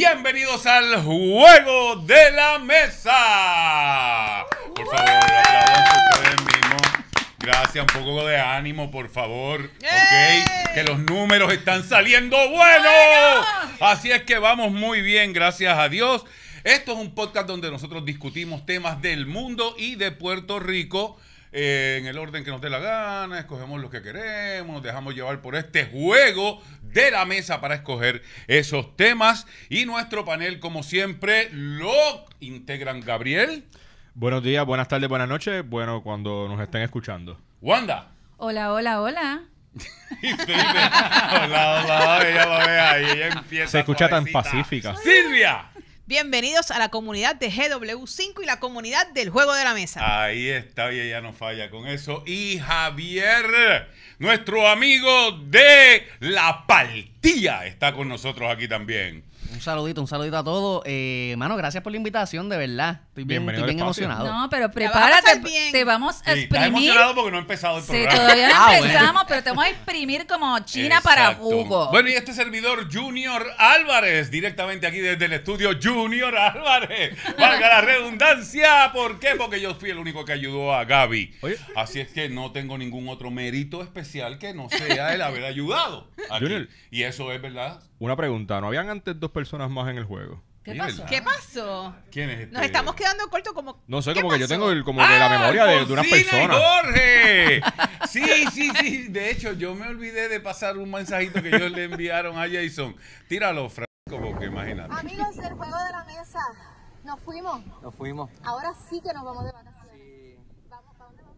Bienvenidos al Juego de la Mesa. Por favor, Gracias, un poco de ánimo, por favor. ¡Eh! Que los números están saliendo buenos. Así es que vamos muy bien, gracias a Dios. Esto es un podcast donde nosotros discutimos temas del mundo y de Puerto Rico eh, en el orden que nos dé la gana, escogemos lo que queremos, nos dejamos llevar por este juego de la mesa para escoger esos temas. Y nuestro panel, como siempre, lo integran Gabriel. Buenos días, buenas tardes, buenas noches. Bueno, cuando nos estén escuchando. Wanda. Hola, hola, hola. hola, hola, Se escucha tan pacífica. Silvia. Bienvenidos a la comunidad de GW5 y la comunidad del Juego de la Mesa. Ahí está, y ella no falla con eso. Y Javier, nuestro amigo de La partida, está con nosotros aquí también. Un saludito, un saludito a todos. Hermano, eh, gracias por la invitación, de verdad. Estoy bien, estoy emocionado. No, pero prepárate. te vamos a exprimir. emocionado porque no ha empezado el programa. todavía no ah, empezamos, pero te vamos a exprimir como China para Hugo Bueno, y este servidor Junior Álvarez, directamente aquí desde el estudio Junior Álvarez. Valga la redundancia. ¿Por qué? Porque yo fui el único que ayudó a Gaby. Así es que no tengo ningún otro mérito especial que no sea el haber ayudado. Junior. Y eso es verdad. Una pregunta, ¿no habían antes dos personas más en el juego? ¿Qué pasó? ¿Quién es Nos este? estamos quedando cortos como. No sé, como que yo tengo el, como que la ah, memoria de, una persona. Jorge! Sí, sí, sí. De hecho, yo me olvidé de pasar un mensajito que ellos le enviaron a Jason. Tíralo, Franco, porque imagínate. Amigos el juego de la mesa, nos fuimos. Nos fuimos. Ahora sí que nos vamos de vacaciones. Sí. ¿Vamos para dónde vamos?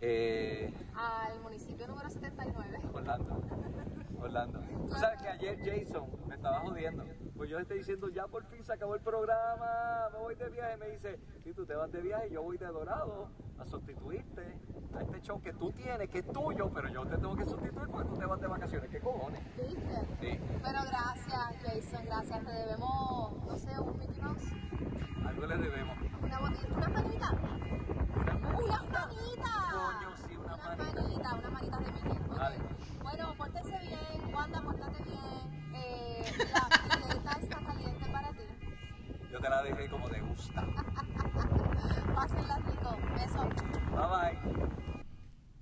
Eh, Al municipio número 79. Orlando. Orlando. Tú sabes que ayer Jason me estaba jodiendo pues yo le estoy diciendo, ya por fin se acabó el programa, me voy de viaje. Me dice, si tú te vas de viaje, yo voy de Dorado a sustituirte a este show que tú tienes, que es tuyo, pero yo te tengo que sustituir porque tú te vas de vacaciones. ¿Qué cojones? ¿Viste? Sí. Pero gracias, Jason, gracias. Te debemos, no sé, un Mickey Mouse. Algo le debemos. Una manita una panita. Una panita. Coño, sí, una, una panita. Una manita de Mickey. Okay. Bueno, pórtense bien, Wanda, pórtate bien. Eh, la nunca la dejé como te gusta. Pásenla rico. Beso. Bye bye.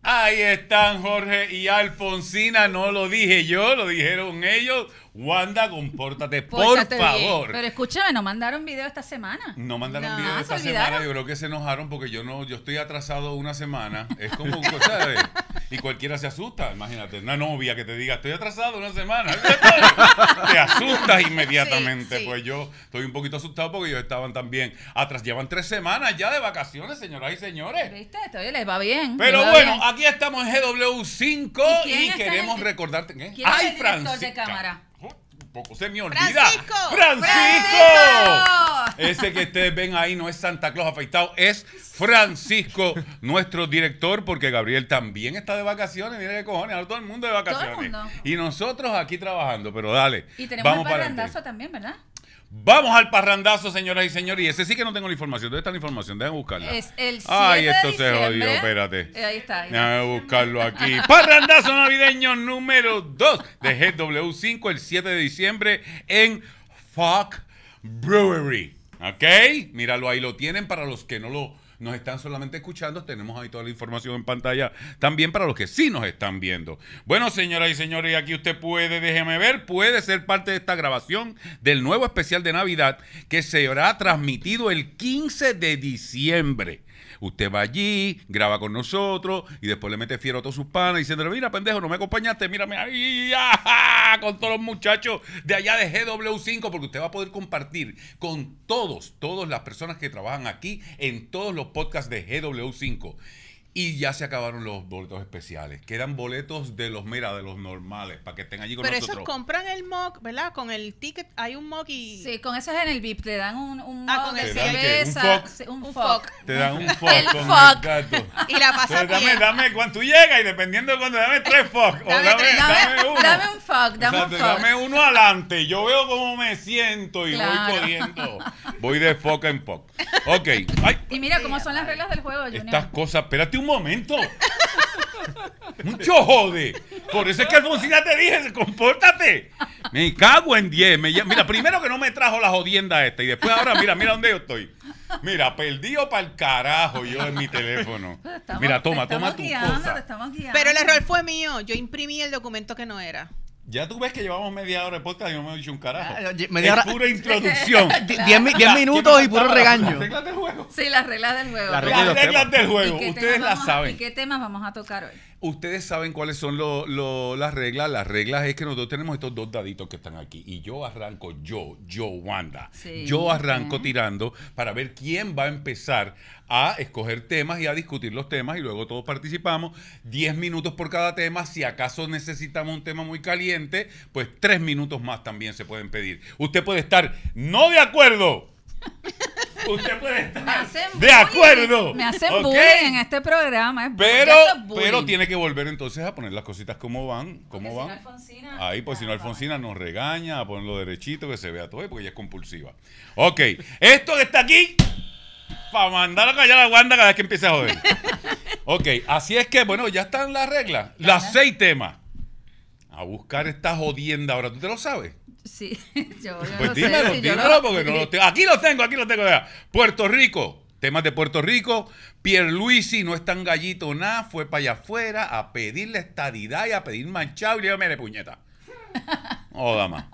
Ahí están Jorge y Alfonsina, no lo dije yo, lo dijeron ellos. Wanda, compórtate, por favor. Pero escúchame, no mandaron video esta semana. No mandaron video esta semana, yo creo que se enojaron porque yo no, yo estoy atrasado una semana. Es como, ¿sabes? Y cualquiera se asusta, imagínate, una novia que te diga, estoy atrasado una semana. Te asustas inmediatamente. Pues yo estoy un poquito asustado porque ellos estaban también atrás. Llevan tres semanas ya de vacaciones, señoras y señores. ¿Viste? Todavía les va bien. Pero bueno, aquí estamos en GW5 ¿Y queremos recordarte. ¿Quién es el de cámara? poco se me olvida. ¡Francisco! ¡Francisco! Ese que ustedes ven ahí no es Santa Claus afeitado, es Francisco, nuestro director, porque Gabriel también está de vacaciones. Mira qué cojones, ahora todo el mundo de vacaciones. Y nosotros aquí trabajando, pero dale. Y tenemos el parrandazo también, ¿verdad? Vamos al parrandazo, señoras y señores. Y ese sí que no tengo la información. ¿Dónde está la información? Déjenme buscarla. Es el 7 Ay, esto de se jodió, espérate. Eh, ahí está. buscarlo aquí. parrandazo navideño número 2 de GW5 el 7 de diciembre en Fuck Brewery. ¿Ok? Míralo ahí, lo tienen para los que no lo nos están solamente escuchando, tenemos ahí toda la información en pantalla también para los que sí nos están viendo. Bueno, señoras y señores, aquí usted puede, déjeme ver, puede ser parte de esta grabación del nuevo especial de Navidad que será transmitido el 15 de diciembre. Usted va allí, graba con nosotros y después le mete fiero a todos sus panas diciéndole, mira, pendejo, no me acompañaste, mírame ahí, con todos los muchachos de allá de GW5, porque usted va a poder compartir con todos, todas las personas que trabajan aquí en todos los podcasts de GW5. Y ya se acabaron los boletos especiales, Quedan boletos de los, mira, de los normales, para que estén allí con nosotros. Pero esos compran el mock, ¿verdad? Con el ticket, hay un mock y... Sí, con eso es en el VIP, te dan un... un ah, con el cerveza. Un, un Te dan un fuck el gato. Y la pasas Pero dame, dame, cuando tú llegas y dependiendo de cuando, dame tres fuck. o dame, dame, uno. Dame un fuck, dame un Dame uno adelante, yo veo cómo me siento y voy corriendo. Voy de fuck en foc. Ok. Y mira cómo son las reglas del juego, Junior. Estas cosas, espérate un momento. Mucho jode. Por eso es que Alfonsina te dije, compórtate. Me cago en 10. Mira, primero que no me trajo la jodienda esta. Y después ahora, mira, mira dónde yo estoy. Mira, perdido para el carajo yo en mi teléfono. mira, toma, toma tu Pero el error fue mío. Yo imprimí el documento que no era. Ya tú ves que llevamos media hora de podcast y no me he dicho un carajo. Ah, es pura introducción. diez, minutos y puro regaño. Las reglas del juego. Sí, las reglas del juego. Las reglas, las del juego. Ustedes las saben. ¿Y qué temas vamos a tocar hoy? Ustedes saben cuáles son las reglas. Las reglas es que nosotros tenemos estos dos daditos que están aquí. Y yo arranco, yo, yo, Wanda. yo arranco tirando para ver quién va a empezar a escoger temas y a discutir los temas. Y luego todos participamos. Diez minutos por cada tema. Si acaso necesitamos un tema muy caliente, pues tres minutos más también se pueden pedir. Usted puede estar no de acuerdo. usted puede estar me hacen de acuerdo. Me hacen en este programa. pero, pero tiene que volver entonces a poner las cositas como van. Como Ahí, pues si no Alfonsina nos regaña, a ponerlo derechito, que se vea todo, porque ella es compulsiva. Ok, esto que está aquí, para mandar a callar a Wanda cada vez que empiece a joder. Ok, así es que, bueno, ya están las reglas. Las seis temas a buscar esta jodienda ahora. ¿Tú te lo sabes? Sí, yo, pues dímelo, dímelo, porque no lo tengo. Aquí lo tengo, aquí lo tengo. Puerto Rico, temas de Puerto Rico. Pierluisi no es tan gallito nada, fue para allá afuera a pedirle estadidad y a pedir manchado. Y le digo, puñeta. Oh, dama.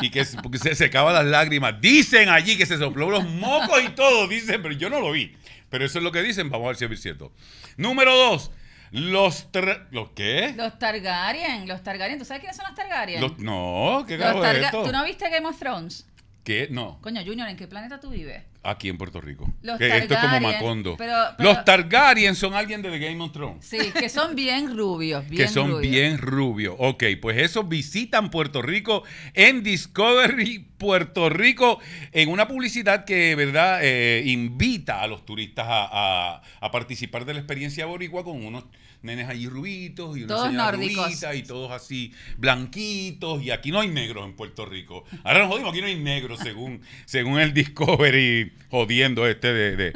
Y que se secaba las lágrimas. Dicen allí que se sopló los mocos y todo. Dicen, pero yo no lo vi. Pero eso es lo que dicen. Vamos a ver si es cierto. Número dos, los, ¿Los qué? Los Targaryen, los Targaryen. ¿Tú sabes quiénes son los Targaryen? no, ¿qué los ¿Tú no viste Game of Thrones? ¿Qué? No. Coño, Junior, ¿en qué planeta tú vives? Aquí en Puerto Rico. Los que esto es como Macondo. los Targaryen son alguien de The Game of Thrones. Sí, que son bien rubios. Bien que son bien rubios. Ok, pues esos visitan Puerto Rico en Discovery Puerto Rico en una publicidad que, ¿verdad?, eh, invita a los turistas a, a participar de la experiencia boricua con unos nenes allí rubitos y una todos rubita y todos así blanquitos y aquí no hay negros en Puerto Rico. Ahora nos jodimos, aquí no hay negros según, según el Discovery jodiendo este de.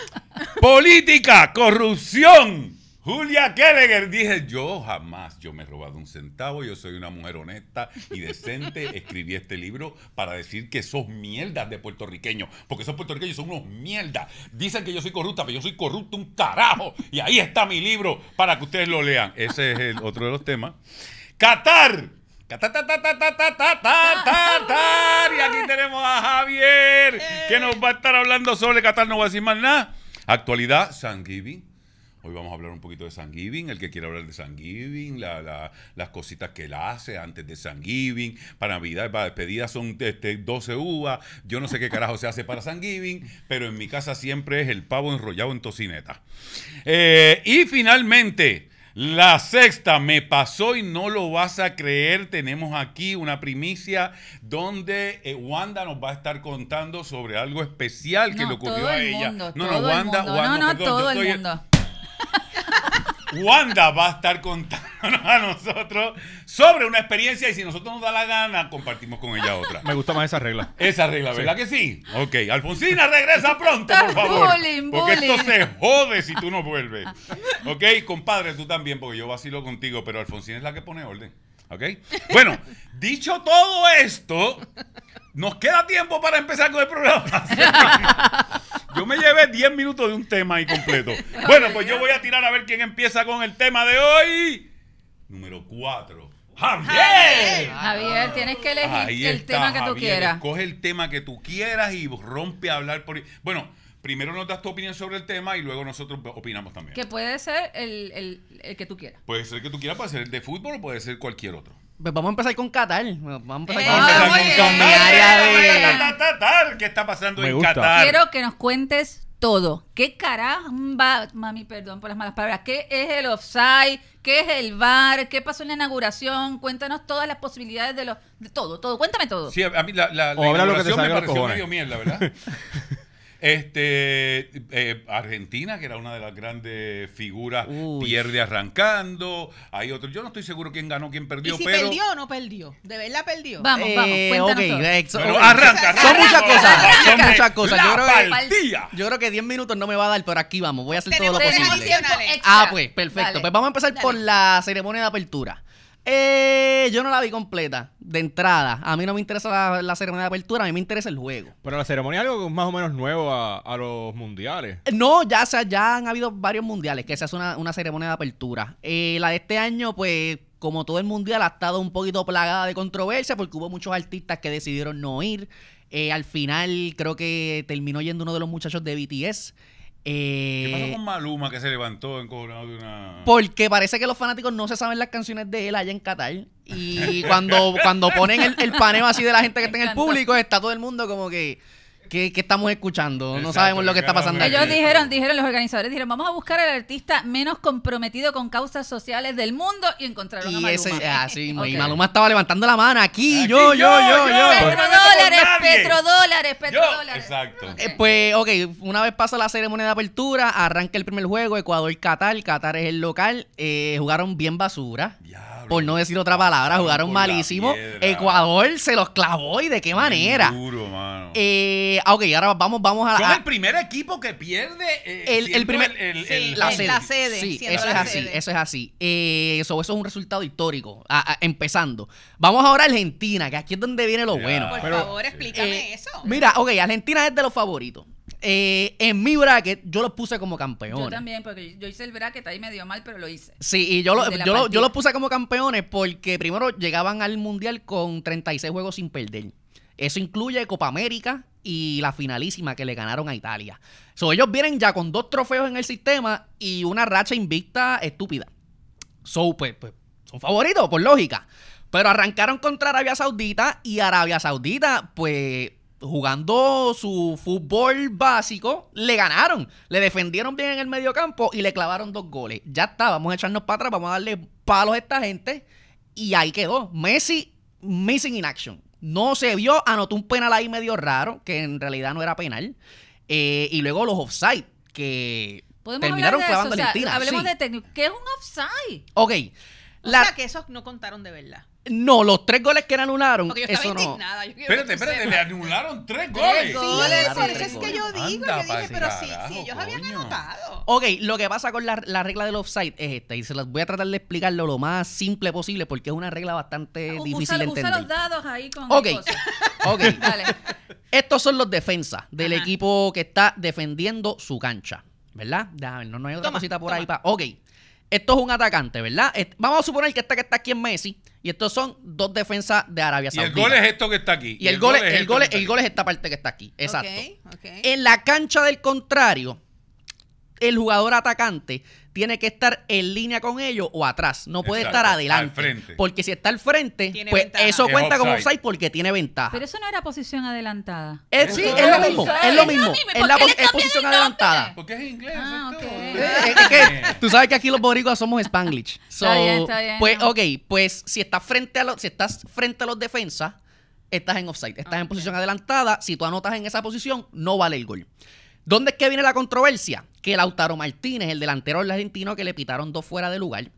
Política, corrupción Julia Kelleger, dije yo jamás, yo me he robado un centavo, yo soy una mujer honesta y decente, escribí este libro para decir que sos mierdas de puertorriqueños, porque esos puertorriqueños son unos mierdas. Dicen que yo soy corrupta, pero yo soy corrupto un carajo. Y ahí está mi libro para que ustedes lo lean. Ese es el otro de los temas. Qatar. Y aquí tenemos a Javier, que nos va a estar hablando sobre Qatar, no voy a decir más nada. Actualidad, San Hoy vamos a hablar un poquito de San Giving, el que quiera hablar de San Giving, las cositas que él hace antes de San Giving, para Navidad, para despedida son este, 12 uvas, yo no sé qué carajo se hace para San Giving, pero en mi casa siempre es el pavo enrollado en tocineta. Eh, y finalmente, la sexta me pasó y no lo vas a creer. Tenemos aquí una primicia donde eh, Wanda nos va a estar contando sobre algo especial que le ocurrió a ella. no, no, Wanda, Wanda, no, todo el mundo. Wanda va a estar contándonos a nosotros sobre una experiencia y si nosotros nos da la gana, compartimos con ella otra. Me gusta más esa regla. Esa regla, ¿verdad que sí? Ok, Alfonsina, regresa pronto, por favor. porque esto se jode si tú no vuelves. Ok, compadre, tú también, porque yo vacilo contigo, pero Alfonsina es la que pone orden. ¿Ok? Bueno, dicho todo esto, nos queda tiempo para empezar con el programa. yo me llevé 10 minutos de un tema ahí completo. Bueno, pues yo voy a tirar a ver quién empieza con el tema de hoy. Número 4. Javier. Javier, tienes que elegir el tema que tú quieras. Coge el tema que tú quieras y rompe a hablar por... Bueno, primero nos das tu opinión sobre el tema y luego nosotros opinamos también. Que puede ser el, el que tú quieras. Puede ser el que tú quieras, puede ser el de fútbol o puede ser cualquier otro. Pues vamos a empezar con Qatar. Vamos a empezar con, Qatar. ¿Qué está pasando en Qatar? Quiero que nos cuentes todo. ¿Qué caramba? mami, perdón por las malas palabras, qué es el offside, qué es el bar? qué pasó en la inauguración? Cuéntanos todas las posibilidades de, los... de todo, todo. Cuéntame todo. Sí, a mí la, inauguración me pareció medio la ¿verdad? Este, eh, Argentina, que era una de las grandes figuras, pierde arrancando. Hay otro, yo no estoy seguro quién ganó, quién perdió. ¿Y si perdió o no perdió? ¿De verdad perdió? Vamos, eh, vamos, eh, pero arranca, arranca, Son muchas cosas, son muchas cosas. Yo creo, que, yo 10 minutos no me va a dar, pero aquí vamos, voy a hacer todo lo posible. Ah, pues, perfecto. Pues vamos a empezar por la ceremonia de apertura. Eh, yo no la vi completa, de entrada. A mí no me interesa la, ceremonia de apertura, a mí me interesa el juego. Pero la ceremonia es algo más o menos nuevo a, los mundiales. Eh, no, ya, ya han habido varios mundiales que se hace una, ceremonia de apertura. Eh, la de este año, pues, como todo el mundial, ha estado un poquito plagada de controversia porque hubo muchos artistas que decidieron no ir. Eh, al final, creo que terminó yendo uno de los muchachos de BTS. Eh, ¿Qué pasó eh, con Maluma que se levantó encojonado de una.? Porque parece que los fanáticos no se saben las canciones de él allá en Qatar. Y cuando, cuando ponen el, el paneo así de la gente que está en el público, está todo el mundo como que. ¿Qué, estamos escuchando? no sabemos lo que está pasando. Ellos dijeron, dijeron los organizadores, dijeron, vamos a buscar al artista menos comprometido con causas sociales del mundo y encontraron a Maluma. Ese, ah, sí, Y Maluma estaba levantando la mano aquí, yo, yo, yo, yo. Petrodólares, petrodólares, petrodólares. Exacto. Eh, pues, ok, una vez pasa la ceremonia de apertura, arranca el primer juego, Ecuador-Catar, Qatar es el local, eh, jugaron bien basura. por no decir otra palabra, jugaron malísimo. Ecuador se los clavó y de qué manera. mano. Eh, Ah, ok, ahora vamos, vamos a el primer equipo que pierde. Eh, el, la, sede. eso, es así, eh, eso es así. eso, es un resultado histórico. empezando. Vamos ahora a Argentina, que aquí es donde viene lo bueno. Por favor, explícame eh, eso. Mira, ok, Argentina es de los favoritos. en mi bracket yo los puse como campeones. Yo también, porque yo hice el bracket ahí me dio mal, pero lo hice. Sí, y yo, lo, yo los puse como campeones porque primero llegaban al Mundial con 36 juegos sin perder. Eso incluye Copa América, y la finalísima que le ganaron a Italia. So, ellos vienen ya con dos trofeos en el sistema y una racha invicta estúpida. So, pues, pues son favoritos, por lógica. Pero arrancaron contra Arabia Saudita y Arabia Saudita, pues jugando su fútbol básico, le ganaron. Le defendieron bien en el mediocampo y le clavaron dos goles. Ya está, vamos a echarnos para atrás, vamos a darle palos a esta gente. Y ahí quedó. Messi, missing in action. No se vio, anotó un penal ahí medio raro, que en realidad no era penal. Eh, y luego los offside, que terminaron clavando eso? Hablemos de técnico. ¿Qué es un offside? Ok. O sea, que esos no contaron de verdad. No, los tres goles que le anularon. eso No. espérate, espérate, le anularon tres goles. Sí, por eso es que yo digo, Anda, yo dije, pero sí, sí, ellos habían anotado. Ok, lo que pasa con la, la, regla del offside es esta, y se las voy a tratar de explicar lo más simple posible, porque es una regla bastante ah, difícil de entender. Usa los dados ahí con Ok, okay. ok. Dale. Estos son los defensas del equipo que está defendiendo su cancha, ¿verdad? Déjame no, no hay otra cosita por ahí. para... Ok, esto es un atacante, ¿verdad? vamos a suponer que esta que está aquí es Messi. Y estos son dos defensas de Arabia Saudita. Y el gol es esto que está aquí. Y, el, gol, es, el, gol, el gol esta parte que está aquí. Exacto. En la cancha del contrario, el jugador atacante tiene que estar en línea con ellos o atrás. No puede estar adelante. Porque si está al frente, pues, eso cuenta como offside porque tiene ventaja. Pero eso no era posición adelantada. Eh, es, sí, es, lo mismo. Es lo mismo. Es, posición adelantada. Porque es inglés. Ah, eh, eh, tú sabes que aquí los boricuas somos Spanglish. está bien, pues, ok, pues si estás frente a los, si estás frente a los defensas, estás en offside. Estás en posición adelantada. Si tú anotas en esa posición, no vale el gol. ¿Dónde es que viene la controversia? Que Lautaro Martínez, el delantero argentino que le pitaron dos fuera de lugar,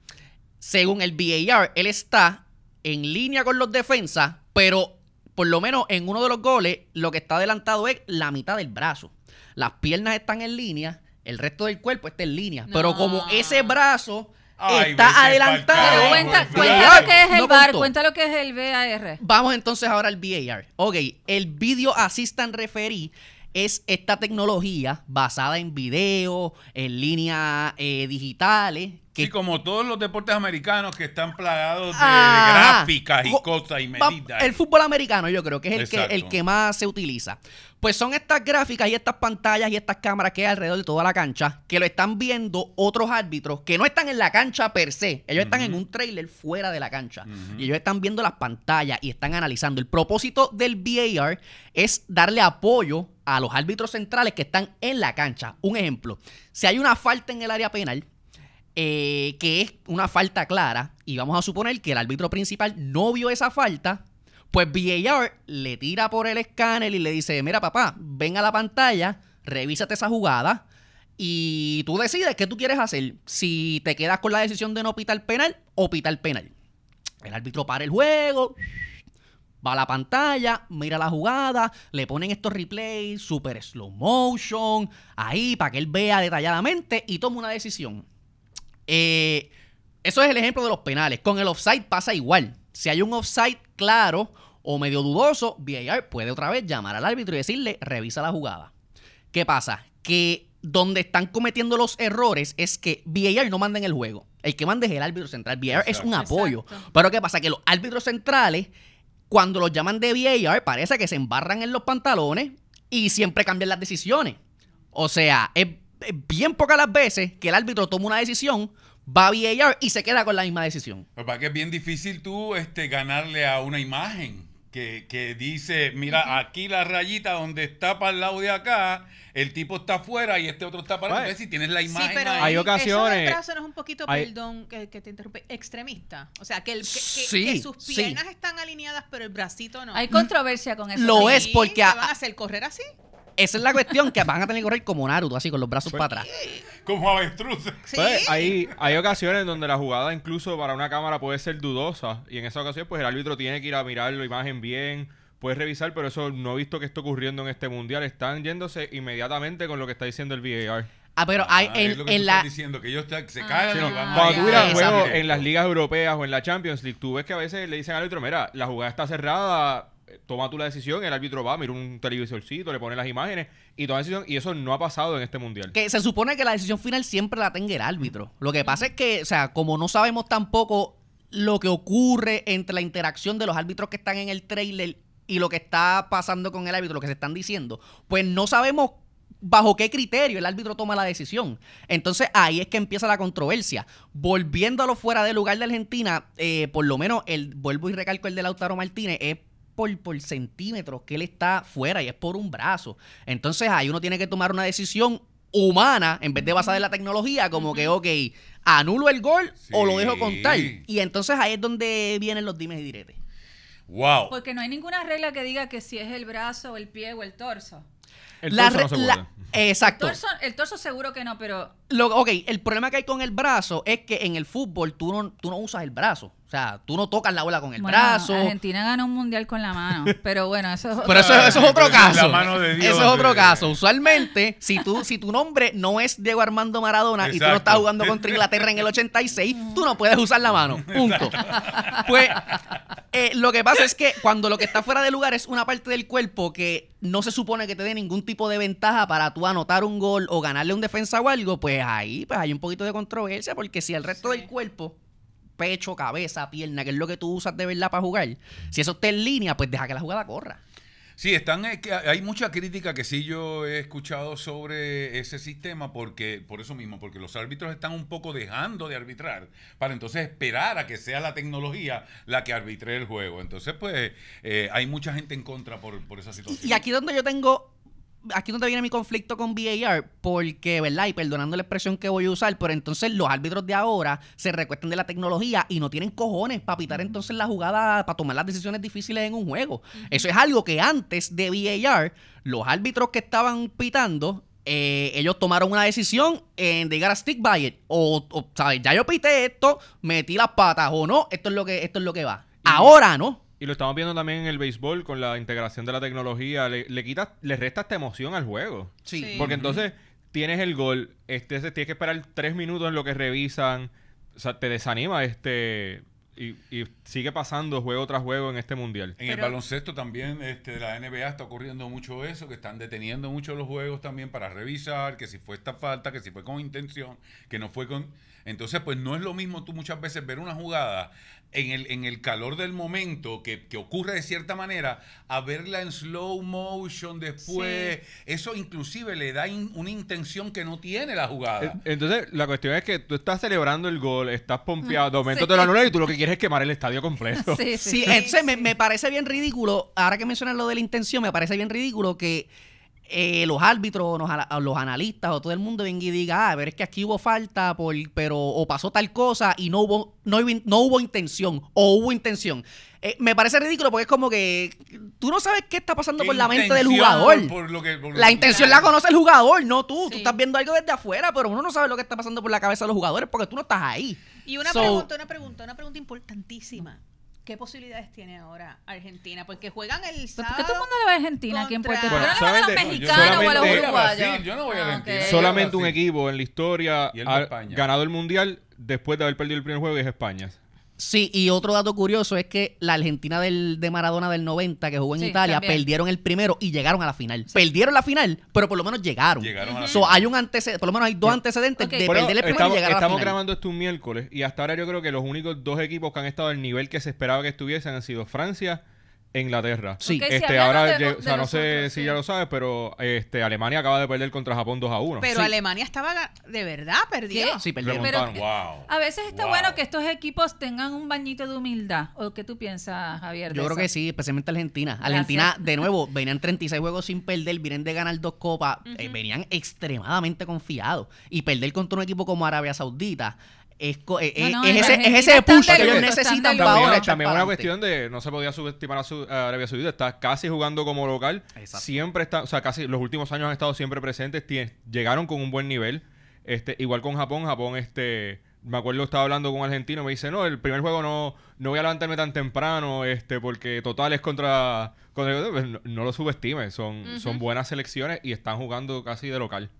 según el VAR, él está en línea con los defensas, pero por lo menos en uno de los goles lo que está adelantado es la mitad del brazo. Las piernas están en línea, el resto del cuerpo está en línea, pero como ese brazo está adelantado. Pero cuenta, lo que es el VAR, lo que es el Vamos entonces ahora al VAR. Ok, el Video asistan Referí es esta tecnología basada en video, en líneas eh, digitales. Que como todos los deportes americanos que están plagados de ah, gráficas y cosas y medidas. El fútbol americano yo creo que es el que, el que más se utiliza. Pues son estas gráficas y estas pantallas y estas cámaras que hay alrededor de toda la cancha que lo están viendo otros árbitros que no están en la cancha per se. Ellos están en un trailer fuera de la cancha. Y ellos están viendo las pantallas y están analizando. El propósito del VAR es darle apoyo a los árbitros centrales que están en la cancha. Un ejemplo, si hay una falta en el área penal, eh, que es una falta clara, y vamos a suponer que el árbitro principal no vio esa falta, pues VAR le tira por el escáner y le dice, mira papá, ven a la pantalla, revísate esa jugada y tú decides qué tú quieres hacer. Si te quedas con la decisión de no pitar penal o pitar penal. El árbitro para el juego, va a la pantalla, mira la jugada, le ponen estos replays, super slow motion, ahí para que él vea detalladamente y toma una decisión. Eh, eso es el ejemplo de los penales. Con el offside pasa igual. Si hay un offside, claro o medio dudoso, VAR puede otra vez llamar al árbitro y decirle, revisa la jugada. ¿Qué pasa? Que donde están cometiendo los errores es que VAR no manda en el juego. El que manda es el árbitro central. VAR es un apoyo. Pero ¿qué pasa? Que los árbitros centrales, cuando los llaman de VAR, parece que se embarran en los pantalones y siempre cambian las decisiones. O sea, es bien pocas las veces que el árbitro toma una decisión va a y se queda con la misma decisión. Para que es bien difícil tú este, ganarle a una imagen. Que, dice, mira, aquí la rayita donde está para el lado de acá, el tipo está afuera y este otro está para ver pues, si tienes la imagen. Sí, pero hay ocasiones. no es un poquito, perdón, que, te interrumpe, extremista. O sea, que, el, sus piernas están alineadas, pero el bracito no. Hay controversia con eso. Lo es porque... hace van a hacer correr así? Esa es la cuestión, que van a tener que correr como Naruto, así con los brazos pues, para atrás. Como avestruz. Pues, hay, ocasiones donde la jugada incluso para una cámara puede ser dudosa. Y en esa ocasión, pues el árbitro tiene que ir a mirar la imagen bien puedes revisar, pero eso no he visto que esté ocurriendo en este mundial. Están yéndose inmediatamente con lo que está diciendo el VAR. Ah, pero ah, hay en, lo que en la... diciendo que ellos se ah, caen no. juego en las ligas europeas o en la Champions League, tú ves que a veces le dicen al árbitro, mira, la jugada está cerrada, eh, toma tú la decisión, el árbitro va, mira un televisorcito, le pone las imágenes y toma la decisión. Y eso no ha pasado en este mundial. Que se supone que la decisión final siempre la tenga el árbitro. Lo que pasa es que, o sea, como no sabemos tampoco lo que ocurre entre la interacción de los árbitros que están en el trailer y lo que está pasando con el árbitro, lo que se están diciendo, pues no sabemos bajo qué criterio el árbitro toma la decisión. Entonces ahí es que empieza la controversia. Volviéndolo fuera del lugar de Argentina, eh, por lo menos el, vuelvo y recalco el de Lautaro Martínez, es por, por centímetros que él está fuera y es por un brazo. Entonces ahí uno tiene que tomar una decisión humana en vez de basada en la tecnología, como que, ok, anulo el gol o lo dejo contar. Y entonces ahí es donde vienen los dimes y diretes. Wow. Porque no hay ninguna regla que diga que si es el brazo, el pie o el torso. El torso Exacto. El torso, seguro que no, pero. ok, el problema que hay con el brazo es que en el fútbol tú no, tú no usas el brazo. O sea, tú no tocas la bola con el brazo. Argentina ganó un mundial con la mano. Pero bueno, eso es otro, pero eso, es otro caso. eso es otro caso. Usualmente, si, tú, si tu nombre no es Diego Armando Maradona y tú no estás jugando contra Inglaterra en el 86, tú no puedes usar la mano. Punto. Pues eh, lo que pasa es que cuando lo que está fuera de lugar es una parte del cuerpo que no se supone que te dé ningún tipo de ventaja para tú anotar un gol o ganarle un defensa o algo, pues ahí pues hay un poquito de controversia porque si el resto del cuerpo pecho, cabeza, pierna, que es lo que tú usas de verdad para jugar. Si eso está en línea, pues deja que la jugada corra. Sí, están, hay mucha crítica que sí yo he escuchado sobre ese sistema porque por eso mismo, porque los árbitros están un poco dejando de arbitrar para entonces esperar a que sea la tecnología la que arbitre el juego. Entonces, pues eh, hay mucha gente en contra por, por esa situación. Y aquí donde yo tengo aquí no te viene mi conflicto con VAR, porque, ¿verdad? Y perdonando la expresión que voy a usar, pero entonces los árbitros de ahora se recuestan de la tecnología y no tienen cojones para pitar entonces la jugada, para tomar las decisiones difíciles en un juego. Eso es algo que antes de VAR, los árbitros que estaban pitando eh, ellos tomaron una decisión en de llegar a stick by it. O, ¿sabes? ya yo pité esto, metí las patas o no, esto es lo que, esto es lo que va. Ahora no. Y lo estamos viendo también en el béisbol con la integración de la tecnología. Le, quitas, le resta esta emoción al juego. Sí. Porque entonces tienes el gol, este, tienes que esperar tres minutos en lo que revisan. O sea, te desanima este. Y, sigue pasando juego tras juego en este mundial. En el baloncesto también, este, la NBA está ocurriendo mucho eso, que están deteniendo mucho los juegos también para revisar, que si fue esta falta, que si fue con intención, que no fue con... Entonces, pues no es lo mismo tú muchas veces ver una jugada en el, en el calor del momento que, ocurre de cierta manera a verla en slow motion después. Eso inclusive le da una intención que no tiene la jugada. Entonces, la cuestión es que tú estás celebrando el gol, estás pompeado, mm, de momento de te y tú lo que quieres es quemar el estadio completo. Sí, sí. entonces me, me parece bien ridículo, ahora que mencionas lo de la intención, me parece bien ridículo que eh, los árbitros, los, analistas o todo el mundo venga y diga, ah, ver es que aquí hubo falta, por, pero o pasó tal cosa y no hubo, no, hubo intención o hubo intención. Eh, me parece ridículo porque es como que tú no sabes qué está pasando por la mente del jugador. la intención la conoce el jugador, no tú. Tú estás viendo algo desde afuera, pero uno no sabe lo que está pasando por la cabeza de los jugadores porque tú no estás ahí. Y una pregunta, una pregunta, una pregunta importantísima. ¿Qué posibilidades tiene ahora Argentina? Porque juegan el sábado. ¿Por qué todo el mundo le va a Argentina aquí en Puerto Rico? no le van a los mexicanos o a los uruguayos. Yo no voy a ah, Argentina. Solamente un equipo en la historia ha ganado el mundial después de haber perdido el primer juego es España. Sí, y otro dato curioso es que la Argentina del, de Maradona del 90, que jugó en Italia, perdieron el primero y llegaron a la final. Perdieron la final, pero por lo menos llegaron. hay un antecedente, por lo menos hay dos antecedentes de perder el primero y llegar a la Estamos grabando esto un miércoles y hasta ahora yo creo que los únicos dos equipos que han estado al nivel que se esperaba que estuviesen han sido Francia Inglaterra. Sí. este, ahora, o sea, no sé si ya lo sabes, pero este, Alemania acaba de perder contra Japón 2 a 1. Pero Alemania estaba de verdad perdiendo Sí, perdió. Pero, A veces está bueno que estos equipos tengan un bañito de humildad. ¿O qué tú piensas, Javier? Yo creo que sí, especialmente Argentina. Argentina, de nuevo, venían 36 juegos sin perder, vienen de ganar dos copas, eh, venían extremadamente confiados. Y perder contra un equipo como Arabia Saudita eh, eh, es, ese, es push que ellos necesitan para También es una cuestión de no se podía subestimar a, su, Arabia Saudita. Está casi jugando como local. Siempre está, o sea, casi los últimos años han estado siempre presentes. llegaron con un buen nivel. Este, igual con Japón. Japón, este, me acuerdo estaba hablando con un argentino. Me dice, no, el primer juego no, no voy a levantarme tan temprano, este, porque total es contra. Pues, no, lo subestimen Son, son buenas selecciones y están jugando casi de local.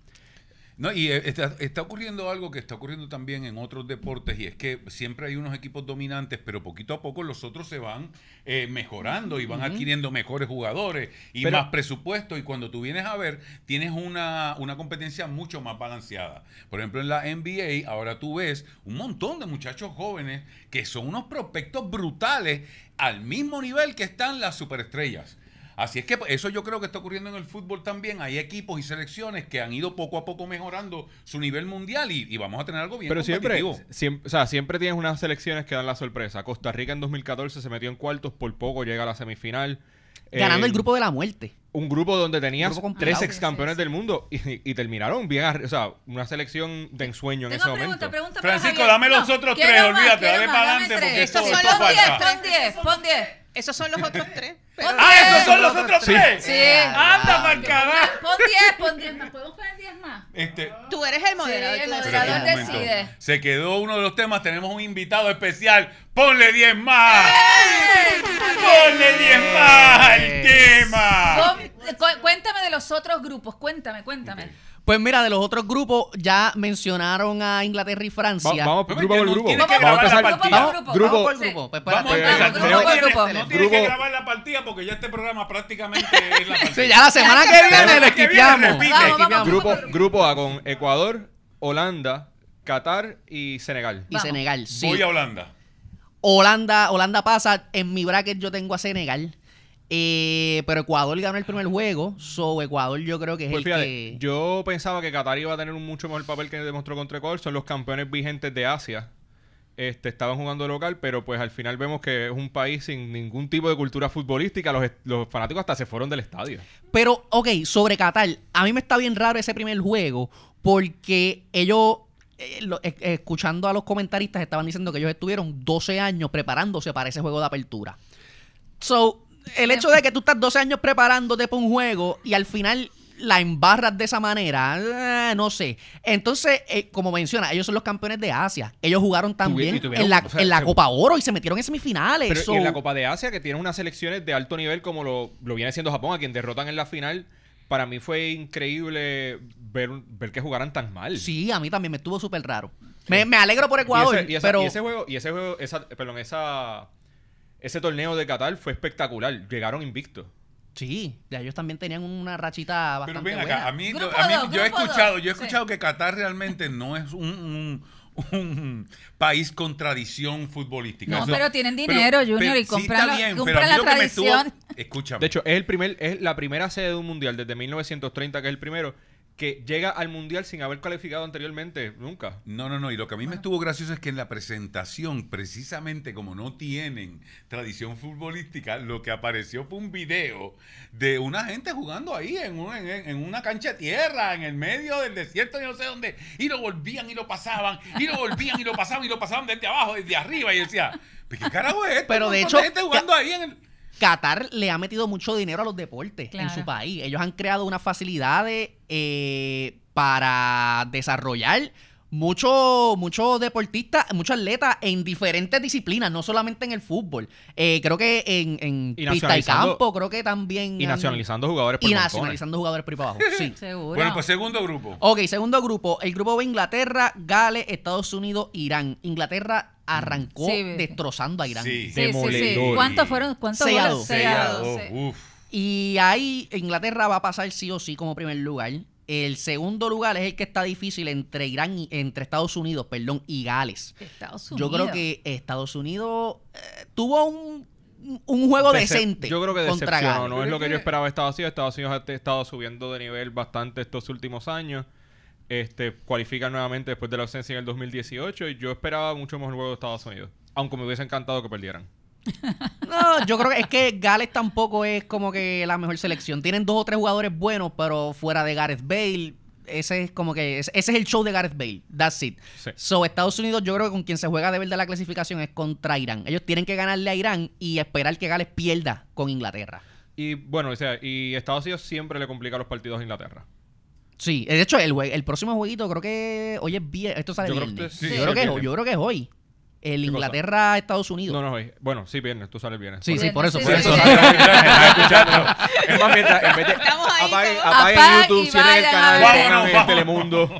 No, y eh, está, ocurriendo algo que está ocurriendo también en otros deportes, y es que siempre hay unos equipos dominantes, pero poquito a poco los otros se van eh, mejorando y van adquiriendo mejores jugadores y más presupuesto. Y cuando tú vienes a ver, tienes una, competencia mucho más balanceada. Por ejemplo, en la NBA, ahora tú ves un montón de muchachos jóvenes que son unos prospectos brutales al mismo nivel que están las superestrellas. Así es que pues, eso yo creo que está ocurriendo en el fútbol también. Hay equipos y selecciones que han ido poco a poco mejorando su nivel mundial y, vamos a tener algo bien Pero siempre, siempre, siempre tienes unas selecciones que dan la sorpresa. Costa Rica en 2014 se metió en cuartos, por poco llega a la semifinal. Ganando el eh, grupo de la muerte. Un grupo donde tenías tres ex campeones del mundo y, terminaron bien. O sea, una selección de ensueño en ese momento. Francisco, dame los otros tres, olvídate, dale para adelante porque son los pon 10, pon 10. Esos son los otros tres. ¡Ah, esos son los otros tres! Sí. ¡Anda, pancada! Pon 10, pon diez más. ¿Podemos poner 10 más? Este, Tú eres el moderador. Sí, el moderador decide. Se quedó uno de los temas. Tenemos un invitado especial. ¡Ponle 10 más! ¡Eh! ¡Ponle 10 más al tema! cuéntame de los otros grupos. Cuéntame, cuéntame. Pues mira, de los otros grupos ya mencionaron a Inglaterra y Francia. vamos grupo por grupo. Vamos por grupo. por pues, pues, pues, grupo. grupo. No tienes- que grabar la partida porque ya este programa prácticamente es la partida. Sí, ya la semana que viene le les Grupo, A con Ecuador, Holanda, Qatar y Senegal. Y Senegal, sí. Voy a Holanda. Holanda, Holanda pasa. En mi bracket yo tengo a Senegal. Eh, pero Ecuador ganó el primer juego, so Ecuador yo creo que es pues el que... Yo pensaba que Qatar iba a tener un mucho mejor papel que demostró contra Ecuador, son los campeones vigentes de Asia. Este, estaban jugando local, pero pues al final vemos que es un país sin ningún tipo de cultura futbolística. Los, los fanáticos hasta se fueron del estadio. Pero, ok, sobre Qatar, a mí me está bien raro ese primer juego porque ellos eh, escuchando a los comentaristas, estaban diciendo que ellos estuvieron 12 años preparándose para ese juego de apertura. So, el hecho de que tú estás 12 años preparándote para un juego y al final la embarras de esa manera, eh, no sé. Entonces, eh, como menciona, ellos son los campeones de Asia. Ellos jugaron también en la, Copa Oro y se metieron en semifinales. Pero en la Copa de Asia, que tiene unas selecciones de alto nivel como lo, viene haciendo Japón, a quien derrotan en la final para mí fue increíble ver, ver que jugaran tan mal. Sí, a mí también me estuvo súper raro. Me, alegro por Ecuador, pero... ese juego, y ese juego esa, perdón, esa ese torneo de Qatar fue espectacular. Llegaron invictos. Sí, ellos también tenían una rachita bastante Pero ven acá, a mí, yo he escuchado, yo he escuchado que Qatar realmente no es un, país con tradición futbolística. No, pero tienen dinero, Junior, y compran, compran la tradición. escúchame. De hecho, es el primer es la primera sede de un mundial desde 1930 que es el primero que llega al mundial sin haber calificado anteriormente, nunca. No, no, no. Y lo que a mí me estuvo gracioso es que en la presentación, precisamente como no tienen tradición futbolística, lo que apareció fue un video de una gente jugando ahí en, una cancha de tierra, en el medio del desierto, yo no sé dónde, y lo volvían y lo pasaban, y lo volvían y lo pasaban, y lo pasaban desde abajo, desde arriba, y decía, ¿qué carajo es esto? Pero de hecho, gente jugando ahí en el Qatar le ha metido mucho dinero a los deportes en su país. Ellos han creado unas facilidades eh, para desarrollar muchos mucho deportistas, muchos atletas en diferentes disciplinas, no solamente en el fútbol. Eh, creo que en, en pista y campo, creo que también. Y nacionalizando jugadores por Y nacionalizando jugadores por abajo. Sí. Bueno, pues segundo grupo. Ok, segundo grupo. El grupo de Inglaterra, Gales, Estados Unidos, Irán. Inglaterra arrancó destrozando a Irán. Sí, sí, sí ¿Cuántos fueron? ¿Cuántos Y ahí Inglaterra va a pasar sí o sí como primer lugar. El segundo lugar es el que está difícil entre Irán entre Estados Unidos, perdón, y Gales. Estados Unidos. Yo creo que Estados Unidos eh, tuvo un, un juego decente. Yo creo que contra No es lo que yo esperaba Estados Unidos. Estados Unidos ha estado subiendo de nivel bastante estos últimos años. Este, cualifica nuevamente después de la ausencia en el 2018. Y yo esperaba mucho más juego de Estados Unidos. Aunque me hubiese encantado que perdieran. No, yo creo que es que Gales tampoco es como que la mejor selección. Tienen dos o tres jugadores buenos, pero fuera de Gareth Bale, ese es como que ese es el show de Gareth Bale. That's it. So, Estados Unidos, yo creo que con quien se juega de verdad la clasificación es contra Irán. Ellos tienen que ganarle a Irán y esperar que Gales pierda con Inglaterra. Y bueno, o sea, y Estados Unidos siempre le complica los partidos a Inglaterra. Sí, de hecho, el, el próximo jueguito creo que hoy es viernes. Esto sale yo creo que es hoy el Inglaterra Estados Unidos. No, no, bueno, sí, viernes, tú sales viernes. Sí, sí, por eso. Por eso. en vez de Apaga en YouTube, el canal, de Telemundo.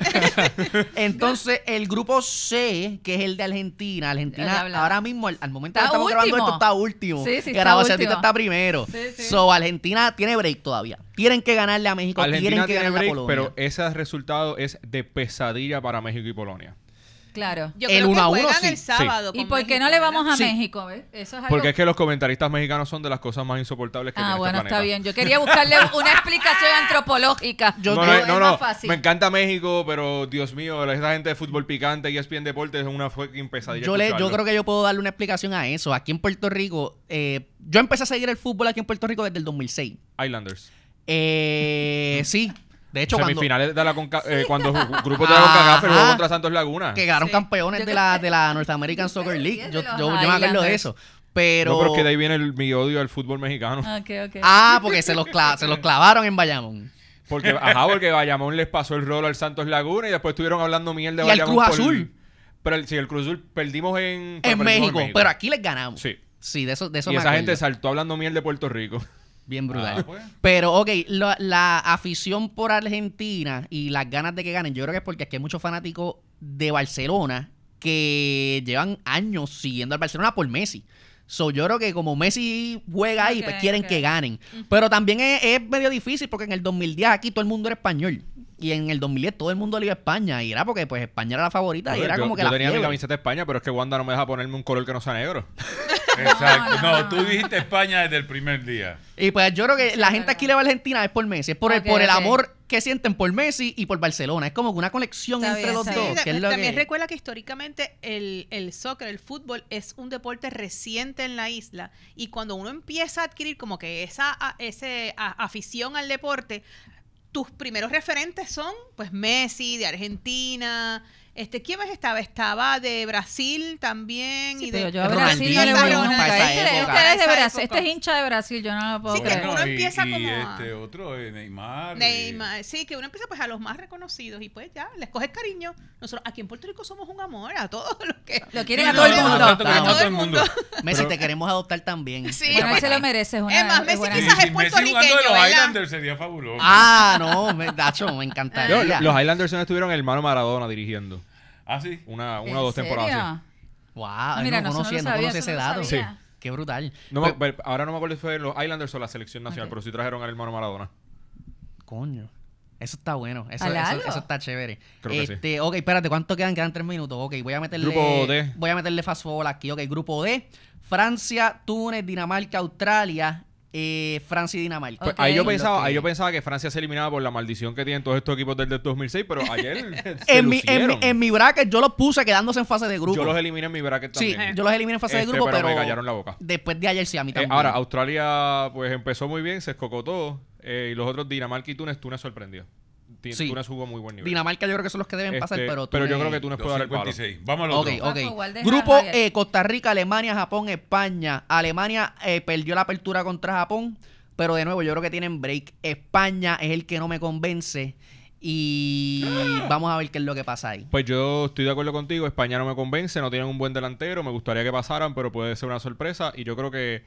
Entonces, el grupo C, que es el de Argentina, Argentina ahora mismo, al, momento que estamos grabando esto, está último. Sí, sí, está primero. So, Argentina tiene break todavía. Tienen que ganarle a México, tienen que ganarle a Polonia. Pero ese resultado es de pesadilla para México y Polonia. Claro. Yo el creo que el sábado. ¿Y por qué no le vamos a México? Porque es que los comentaristas mexicanos son de las cosas más insoportables que Ah, este bueno, está bien. Yo quería buscarle una explicación antropológica. Yo no, no, es fácil. me encanta México, pero Dios mío, esa gente de fútbol picante y ESPN Deportes es una fucking pesadilla. Yo, le, yo creo que yo puedo darle una explicación a eso. Aquí en Puerto Rico, eh, yo empecé a seguir el fútbol aquí en Puerto Rico desde el 2006. Islanders. Eh, sí, de hecho, semifinales cuando, de la Conca, eh, cuando grupo de la ah, jugó contra Santos Laguna. Que ganaron campeones de la, de la North American Soccer League. Yo, me acuerdo de eso. Pero... No, de ahí viene mi odio al fútbol mexicano. Ah, ah porque se los, se los clavaron en Bayamón. Porque, ajá, porque Bayamón les pasó el rolo al Santos Laguna y después estuvieron hablando miel de Bayamón. Y el Cruz Azul. pero si el Cruz Azul perdimos en... Pues, en México, pero aquí les ganamos. Sí. Sí, de eso, de eso Y esa gente saltó hablando miel de Puerto Rico. Bien ah, brutal. Pues. Pero, ok, la, la, afición por Argentina y las ganas de que ganen, yo creo que es porque hay muchos fanáticos de Barcelona que llevan años siguiendo al Barcelona por Messi. So, yo creo que como Messi juega ahí, pues quieren que ganen. Pero también es, medio difícil porque en el 2010 aquí todo el mundo era español. Y en el 2010 todo el mundo le iba a España. Y era porque pues España era la favorita y era yo, como que yo la tenía mi camiseta de España, pero es que Wanda no me deja ponerme un color que no sea negro. Exacto. No, tú dijiste España desde el primer día. Y pues yo creo que la gente aquí le va a Argentina es por Messi, es por, el, por el amor que sienten por Messi y por Barcelona. Es como una conexión entre los dos. también recuerda que históricamente el, soccer, el fútbol, es un deporte reciente en la isla. Y cuando uno empieza a adquirir como que esa, ese, afición al deporte, tus primeros referentes son pues Messi de Argentina, este, ¿Quién más estaba? Estaba de Brasil también. y de, yo este, es este es hincha de Brasil, yo no lo puedo sí, Que uno como este otro, Neymar. Neymar, sí, que uno empieza pues a los más reconocidos y pues ya, les coges cariño. Nosotros aquí en Puerto Rico somos un amor a todos los que... Lo quieren a todo el mundo. A todo el mundo. Messi, te queremos adoptar también. Sí. Bueno, se lo merece. Es más, Messi quizás es puertorriqueño, los Islanders sería fabuloso. Ah, no, Dacho, me encantaría. Los Islanders no estuvieron el hermano Maradona dirigiendo. Ah, sí. Una, una o dos temporadas. Sí. Wow, no, ah, mira, no, no, ese dato. Sí. Qué brutal. Pues- ahora no me acuerdo si fue los Islanders o la selección nacional, pero sí trajeron al hermano Maradona. Coño. Eso está bueno. Eso, eso, está chévere. Creo este, que sí. Este, ok, espérate, ¿cuánto quedan? Quedan tres minutos. Ok, voy a meterle. Grupo D. Voy a meterle fast forward aquí. Ok, grupo D. Francia, Túnez, Dinamarca, Australia eh, Francia y Dinamarca. Pues, ahí, yo pensaba, que... yo pensaba que Francia se eliminaba por la maldición que tienen todos estos equipos desde el 2006, pero ayer en, mi, en, bracket yo los puse quedándose en fase de grupo. Yo los eliminé en mi bracket también. Sí, yo los eliminé en fase de este, grupo, pero, me callaron la boca. Después de ayer sí, a mí eh, también. ahora, Australia pues empezó muy bien, se escocotó, todo eh, y los otros Dinamarca y Túnez, Túnez sorprendió sí. Túnez jugó muy buen nivel. Dinamarca yo creo que son los que deben pasar, este, pero Pero yo creo que Túnez puede dar el palo. Vamos al otro. Okay, okay. Grupo E, Costa Rica, Alemania, Japón, España. Alemania eh, perdió la apertura contra Japón, pero de nuevo yo creo que tienen break. España es el que no me convence. Y vamos a ver qué es lo que pasa ahí. Pues yo estoy de acuerdo contigo. España no me convence, no tienen un buen delantero. Me gustaría que pasaran, pero puede ser una sorpresa. Y yo creo que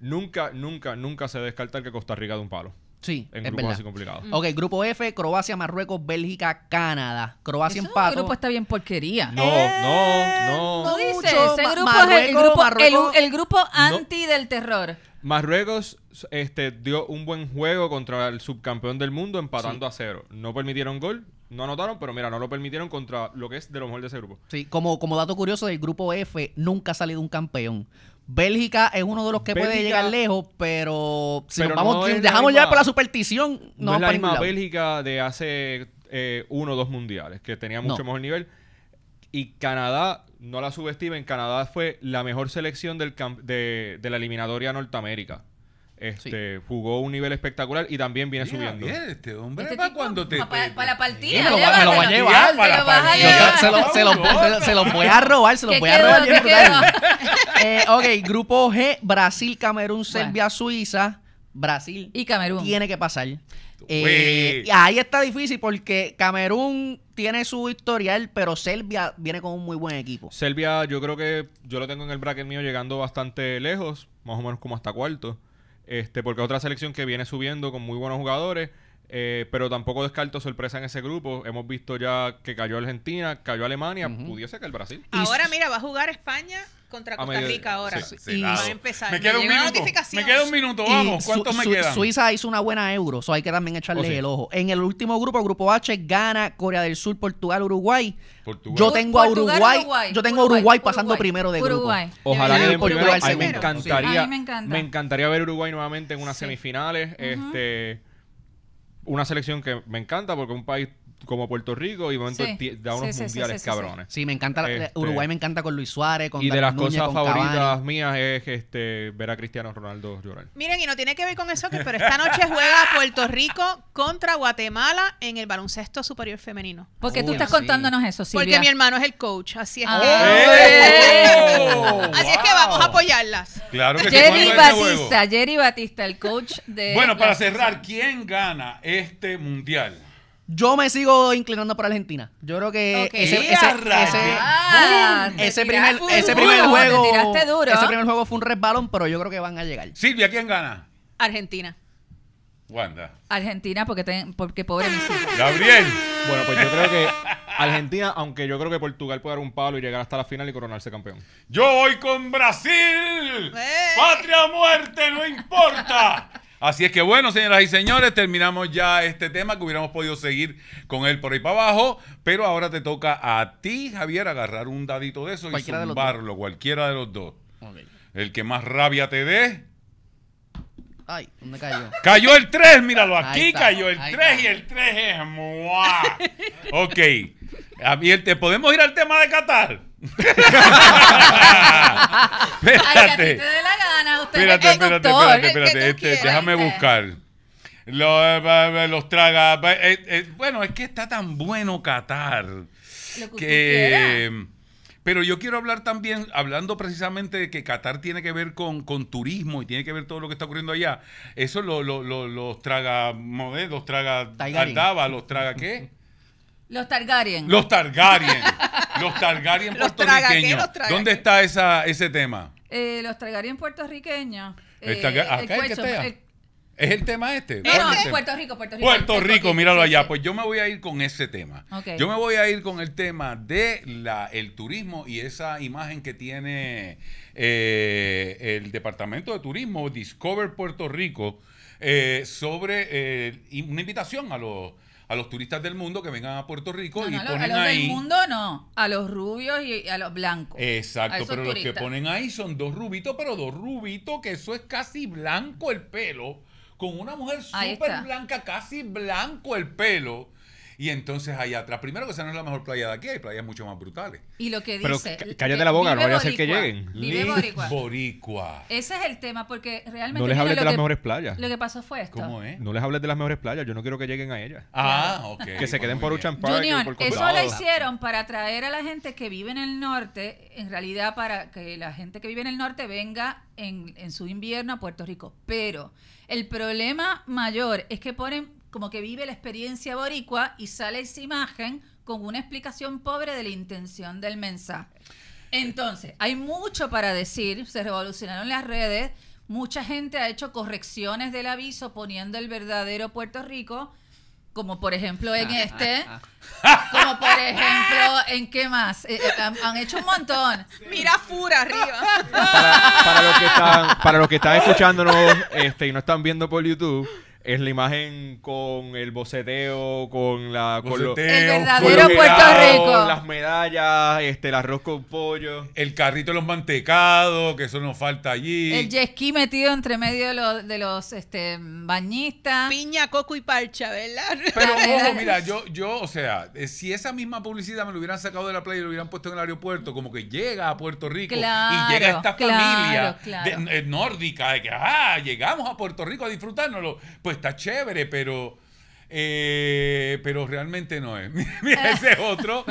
nunca, nunca, nunca se descarta que Costa Rica de un palo. Sí, en es grupos así mm. Ok, grupo F, Croacia, Marruecos, Bélgica, Canadá. Croacia Eso empató. El grupo está bien porquería. No, no, eh, no. No dice, ese grupo el grupo, anti del terror. Marruecos este, dio un buen juego contra el subcampeón del mundo empatando a cero. No permitieron gol, no anotaron, pero mira, no lo permitieron contra lo que es de lo mejor de ese grupo. Sí, como, como dato curioso del grupo F, nunca ha salido un campeón. Bélgica es uno de los que puede llegar lejos, pero si dejamos ya por la superstición, no, es la misma Bélgica de hace eh, uno o dos mundiales, que tenía mucho mejor nivel. Y Canadá, no la subestimen, Canadá fue la mejor selección de la eliminatoria Norteamérica. Este, Jugó un nivel espectacular y también viene subiendo. este hombre este va cuando te. Para, la partida. a Se, los voy a robar. Se los voy a robar eh, ok, grupo G: Brasil, Camerún, Serbia, Suiza. Brasil y Camerún. Tiene que pasar. Eh, ahí está difícil porque Camerún tiene su historial, pero Serbia viene con un muy buen equipo. Serbia, yo creo que yo lo tengo en el bracket mío llegando bastante lejos, más o menos como hasta cuarto. Este, porque es otra selección que viene subiendo con muy buenos jugadores. Eh, pero tampoco descarto sorpresa en ese grupo. Hemos visto ya que cayó Argentina, cayó Alemania, pudiese caer Brasil. Ahora mira, va a jugar España contra ah, Costa Rica ahora. y a empezar. Me queda un minuto. Me queda un minuto, vamos. ¿Cuántos me quedan? Suiza hizo una buena euro, eso hay que también echarle el ojo. En el último grupo, grupo H, gana Corea del Sur, Portugal, Uruguay. Portugal. Yo tengo a Uruguay, yo tengo Uruguay, pasando primero de grupo. Uruguay. Ojalá que den primero. me encantaría. A mí me, me encantaría ver Uruguay nuevamente en unas semifinales, este una selección que me encanta porque es un país como Puerto Rico y momento da unos mundiales cabrones. Sí, me encanta. Este, Uruguay me encanta con Luis Suárez, con Y de las cosas favoritas mías es este, ver a Cristiano Ronaldo llorar. Miren, y no tiene que ver con eso, pero esta noche juega Puerto Rico contra Guatemala en el baloncesto superior femenino. Porque tú estás contándonos eso, Silvia. Porque mi hermano es el coach, así es. Ah. ¡Eh! así es que vamos a apoyarlas. Claro que Jerry Batista, Jerry Batista, el coach de... Bueno, para cerrar, ¿quién gana este mundial? Yo me sigo inclinando por Argentina. Yo creo que ese, primer, juego. Ese primer juego fue un resbalón, pero yo creo que van a llegar. Silvia, ¿quién gana? Argentina. Wanda. Argentina, porque, porque pobre mi Gabriel. Bueno, pues yo creo que Argentina, aunque yo creo que Portugal puede dar un palo y llegar hasta la final y coronarse campeón. Yo voy con Brasil. Eh. Patria muerte, no importa. Así es que bueno, señoras y señores, terminamos ya este tema que hubiéramos podido seguir con él por ahí para abajo, pero ahora te toca a ti, Javier, agarrar un dadito de eso y zumbarlo, cualquiera de los dos. El que más rabia te dé. Ay, ¿dónde cayó? Cayó el 3, míralo, aquí cayó el 3 y el 3 es ¡mua! ok. Javier, ah, ¿te podemos ir al tema de Qatar? espérate, espérate, espérate, déjame buscar. Los, eh, los traga. Eh, eh, bueno, es que está tan bueno Qatar. que Pero yo quiero hablar también, hablando precisamente de que Qatar tiene que ver con, turismo y tiene que ver todo lo que está ocurriendo allá. Eso lo, los traga, los traga Aldaba, los traga qué, los Targaryen. Los Targaryen. los Targaryen puertorriqueños. ¿Dónde está esa, ese tema? Eh, los Targaryen puertorriqueños. Eh, acá que ¿Es el tema este? No, es Puerto Rico, Puerto Rico. Puerto Rico, míralo allá. Pues yo me voy a ir con ese tema. Yo me voy a ir con el tema de la, el turismo y esa imagen que tiene eh, el Departamento de Turismo, Discover Puerto Rico, sobre una invitación a los a los turistas del mundo que vengan a Puerto Rico y ponen ahí. A los del mundo no, a los rubios y a los blancos. Exacto, pero los que ponen ahí son dos rubitos, pero dos rubitos que eso es casi blanco el pelo, con una mujer súper blanca, casi blanco el pelo y entonces allá atrás, primero que sea no es la mejor playa de aquí, hay playas mucho más brutales. Y lo que dice... Pero cállate la boca, no vaya a ser que lleguen. Vive boricua. Ese es el tema, porque realmente... No les hables de las mejores playas. Lo que pasó fue esto. ¿Cómo es? No les hables de las mejores playas, yo no quiero que lleguen a ellas. Ah, ok. Que se queden por un Park. eso lo hicieron para atraer a la gente que vive en el norte, en realidad para que la gente que vive en el norte venga en, en su invierno a Puerto Rico. Pero el problema mayor es que ponen como que vive la experiencia boricua y sale esa imagen con una explicación pobre de la intención del mensaje. Entonces, hay mucho para decir, se revolucionaron las redes, mucha gente ha hecho correcciones del aviso poniendo el verdadero Puerto Rico, como por ejemplo en ah, este, ah, ah. como por ejemplo en qué más, eh, eh, han, hecho un montón. Mira Fura arriba. Para, para los que están, para los que están escuchándonos este, y no están viendo por YouTube, es la imagen con el boceteo, con la... Boceteo, con el verdadero Puerto Rico las medallas, este, el arroz con pollo. El carrito de los mantecados, que eso nos falta allí. El jet metido entre medio de los, este, bañistas. Piña, coco y parcha, ¿verdad? Pero ojo, mira, yo, yo, o sea, eh, si esa misma publicidad me lo hubieran sacado de la playa y lo hubieran puesto en el aeropuerto, como que llega a Puerto Rico y llega esta familia eh, nórdica, de que, ah, llegamos a Puerto Rico a disfrutárnoslo, pues está chévere, pero eh, pero realmente no es. Mira, ese es otro.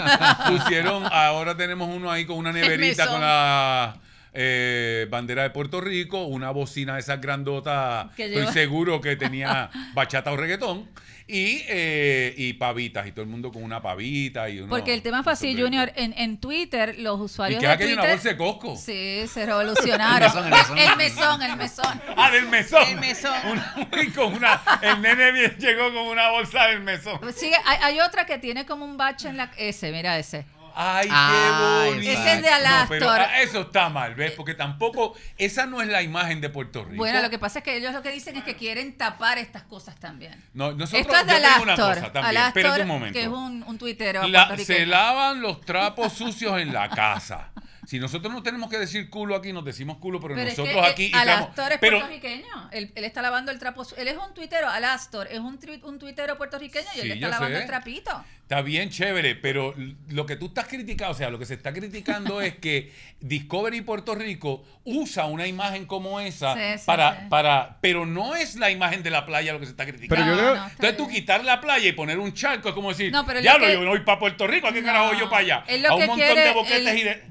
Pusieron, ahora tenemos uno ahí con una neverita con la eh, bandera de Puerto Rico, una bocina de esas grandotas, estoy seguro que tenía bachata o reggaetón, y, eh, y pavitas, y todo el mundo con una pavita. y Porque el tema fue así, Junior, en, en, Twitter, los usuarios ¿Y que de una bolsa Sí, se revolucionaron. el, mesón, el, mesón. Ah, del mesón. El mesón. con una, el nene llegó con una bolsa del mesón. Sí, hay, hay otra que tiene como un bache en la... Ese, mira ese. ¡Ay, qué bonito! Es de Alastor. Ah, eso está mal, ¿ves? Porque tampoco, esa no es la imagen de Puerto Rico. Bueno, lo que pasa es que ellos lo que dicen es que quieren tapar estas cosas también. No, nosotros Esto es de Alastor. Alastor, que es un, un tuitero Se lavan los trapos sucios en la casa. Si nosotros no tenemos que decir culo aquí, nos decimos culo, pero, nosotros eh, aquí. al es puertorriqueño. Él, está lavando el trapo. Él es un tuitero. Al Astor es un, un tuitero puertorriqueño y él está lavando el trapito. Está bien chévere, pero lo que tú estás criticando, o sea, lo que se está criticando es que Discovery Puerto Rico usa una imagen como esa para, para. Pero no es la imagen de la playa lo que se está criticando. Ah, entonces tú quitar la playa y poner un charco es como decir, no, pero ya lo, voy para Puerto Rico, ¿a qué carajo yo para allá? A un montón de boquetes y de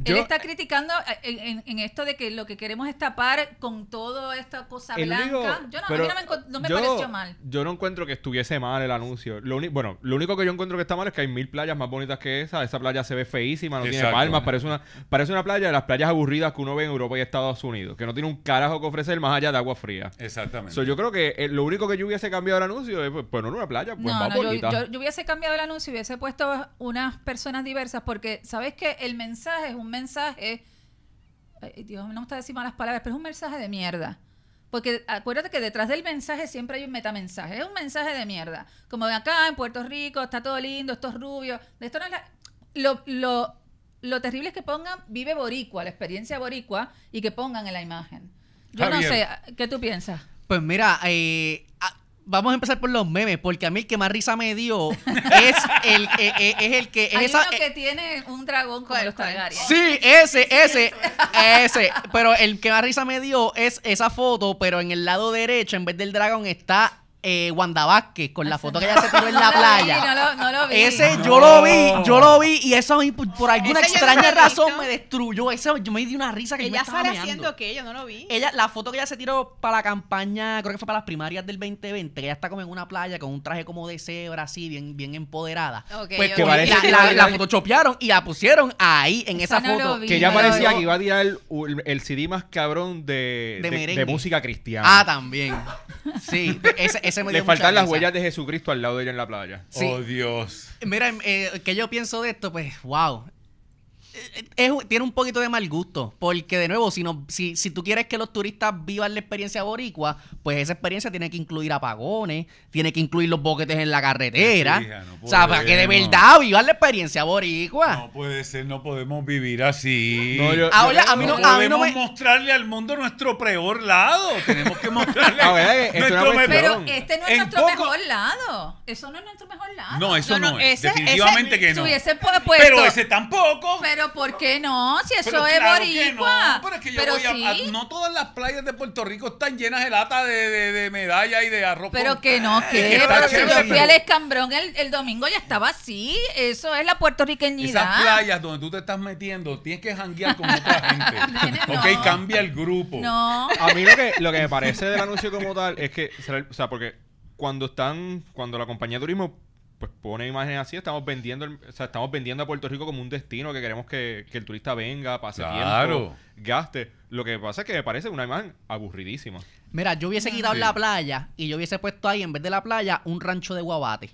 criticando eh, en, esto de que lo que queremos es tapar con toda esta cosa blanca. yo no, no me, no me pareció mal. Yo no encuentro que estuviese mal el anuncio. bueno, lo único que yo encuentro que está mal es que hay mil playas más bonitas que esa. Esa playa se ve feísima, no tiene palmas, parece una, parece una playa de las playas aburridas que uno ve en Europa y Estados Unidos, que no tiene un carajo que ofrecer más allá de agua fría. Exactamente. yo creo que eh, lo único que yo hubiese cambiado el anuncio es, pues, pues no una playa, pues Yo, yo hubiese cambiado el anuncio y hubiese puesto unas personas diversas porque, ¿sabes que El mensaje es un mensaje Dios, no me gusta decir malas palabras, pero es un mensaje de mierda. Porque acuérdate que detrás del mensaje siempre hay un metamensaje. Es un mensaje de mierda. Como de acá, en Puerto Rico, está todo lindo, esto es rubio. Esto lo, lo, terrible es que pongan vive boricua, la experiencia boricua, y que pongan en la imagen. Yo no sé, ¿qué tú piensas? Pues mira, eh, Vamos a empezar por los memes, porque a mí el que más risa me dio es el, eh, eh, es el que... que eh, tiene un dragón con los Targaryen. Sí, ese, ese, ese. Pero el que más risa me dio es esa foto, pero en el lado derecho, en vez del dragón, está eh, Wanda Vázquez con la foto que ella se tiró en la playa. no, lo, vi. Ese yo lo vi, yo lo vi y eso por, alguna extraña razón me destruyó. Eso yo me di una risa que yo Ella estaba haciendo que ella no lo vi. Ella, la foto que ella se tiró para la campaña, creo que fue para las primarias del 2020, que ella está como en una playa con un traje como de cebra, así, bien, bien empoderada. pues que la, la, y la pusieron ahí en esa foto. Que ya parecía que iba a tirar el, el CD más cabrón de, música cristiana. Ah, también. Sí, ese- le faltan las huellas de Jesucristo al lado de ella en la playa. Oh, Dios. Mira, eh, que yo pienso de esto, pues, wow tiene un poquito de mal gusto, porque de nuevo, si, si, tú quieres que los turistas vivan la experiencia boricua, pues esa experiencia tiene que incluir apagones, tiene que incluir los boquetes en la carretera. o sea, para que de verdad vivan la experiencia boricua. No puede ser, no podemos vivir así. No, ah, a mí no, a mí podemos mostrarle al mundo nuestro peor lado. Tenemos que mostrarle nuestro mejor Pero este no es nuestro mejor lado. Eso no es nuestro mejor lado. No, eso no, es. Definitivamente que no. pero ese tampoco. Pero ¿por qué no? Si eso es claro No, pero que yo no todas las playas de Puerto Rico están llenas de lata de, de, medalla y de arroz. Pero que no, que yo fui al escambrón el, domingo ya estaba así. Eso es la puertorriqueñidad. Esas playas donde tú te estás metiendo, tienes que janguear con otra gente. Ok, cambia el grupo. No. A mí lo que, lo que me parece del anuncio como tal es que, o sea, porque cuando están, cuando la compañía de turismo pues pone imágenes así, estamos vendiendo, estamos vendiendo a Puerto Rico como un destino que queremos que, que el turista venga, pase claro. tiempo, gaste. Lo que pasa es que me parece una imagen aburridísima. Mira, yo hubiese ah. quitado la playa y yo hubiese puesto ahí, en vez de la playa, un rancho de guabate.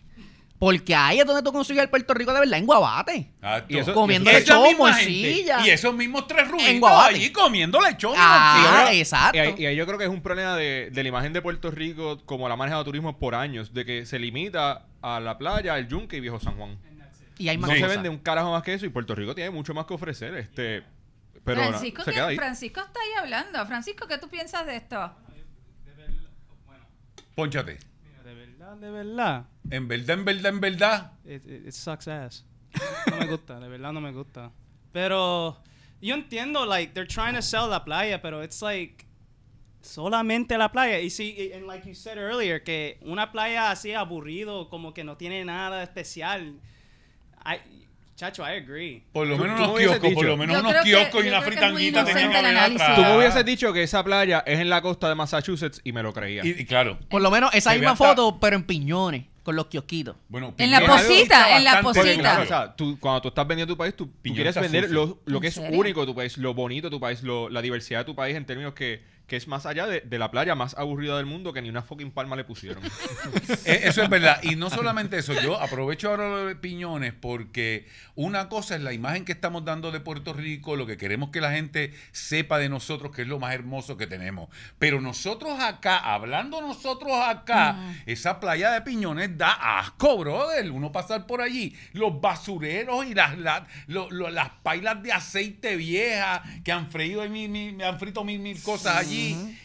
Porque ahí es donde tú consigues el Puerto Rico de verdad, en Guabate. y comiendo lechón, Y esos mismos tres rubitos allí comiendo lechón. Ah, eh, exacto. Y ahí, yo creo que es un problema de, de la imagen de Puerto Rico como la maneja de turismo por años, de que se limita a la playa, al yunque y viejo San Juan. Y hay no se vende un carajo más que eso y Puerto Rico tiene mucho más que ofrecer. Este, pero Francisco, Francisco está ahí hablando. Francisco, ¿qué tú piensas de esto? Pónchate de verdad. En verdad, en verdad, en verdad. It, sucks ass. No me gusta, de verdad no me gusta. Pero yo entiendo, like, they're trying to sell la playa, pero it's like solamente la playa. Y si and like you said earlier, que una playa así aburrido, como que no tiene nada especial. I, Chacho, I agree. Por lo menos unos kioscos, por lo menos unos kioscos y una fritanguita tenían que Tú me hubieses dicho que esa playa es en la costa de Massachusetts y me lo creía. Y, claro. Por lo menos esa misma foto, pero en piñones con los kiosquitos. Bueno, en la posita, en la posita. o sea, tú, cuando tú estás vendiendo tu país, tú, quieres vender lo, que es único de tu país, lo bonito de tu país, la diversidad de tu país en términos que que es más allá de, la playa más aburrida del mundo que ni una fucking palma le pusieron. Eh, eso es verdad. Y no solamente eso, yo aprovecho ahora de piñones porque una cosa es la imagen que estamos dando de Puerto Rico, lo que queremos que la gente sepa de nosotros, que es lo más hermoso que tenemos. Pero nosotros acá, hablando nosotros acá, esa playa de piñones da asco, brother. Uno pasar por allí, los basureros y las, las, las pailas de aceite vieja que han, freído, mi, mi, han frito mil, mil cosas allí.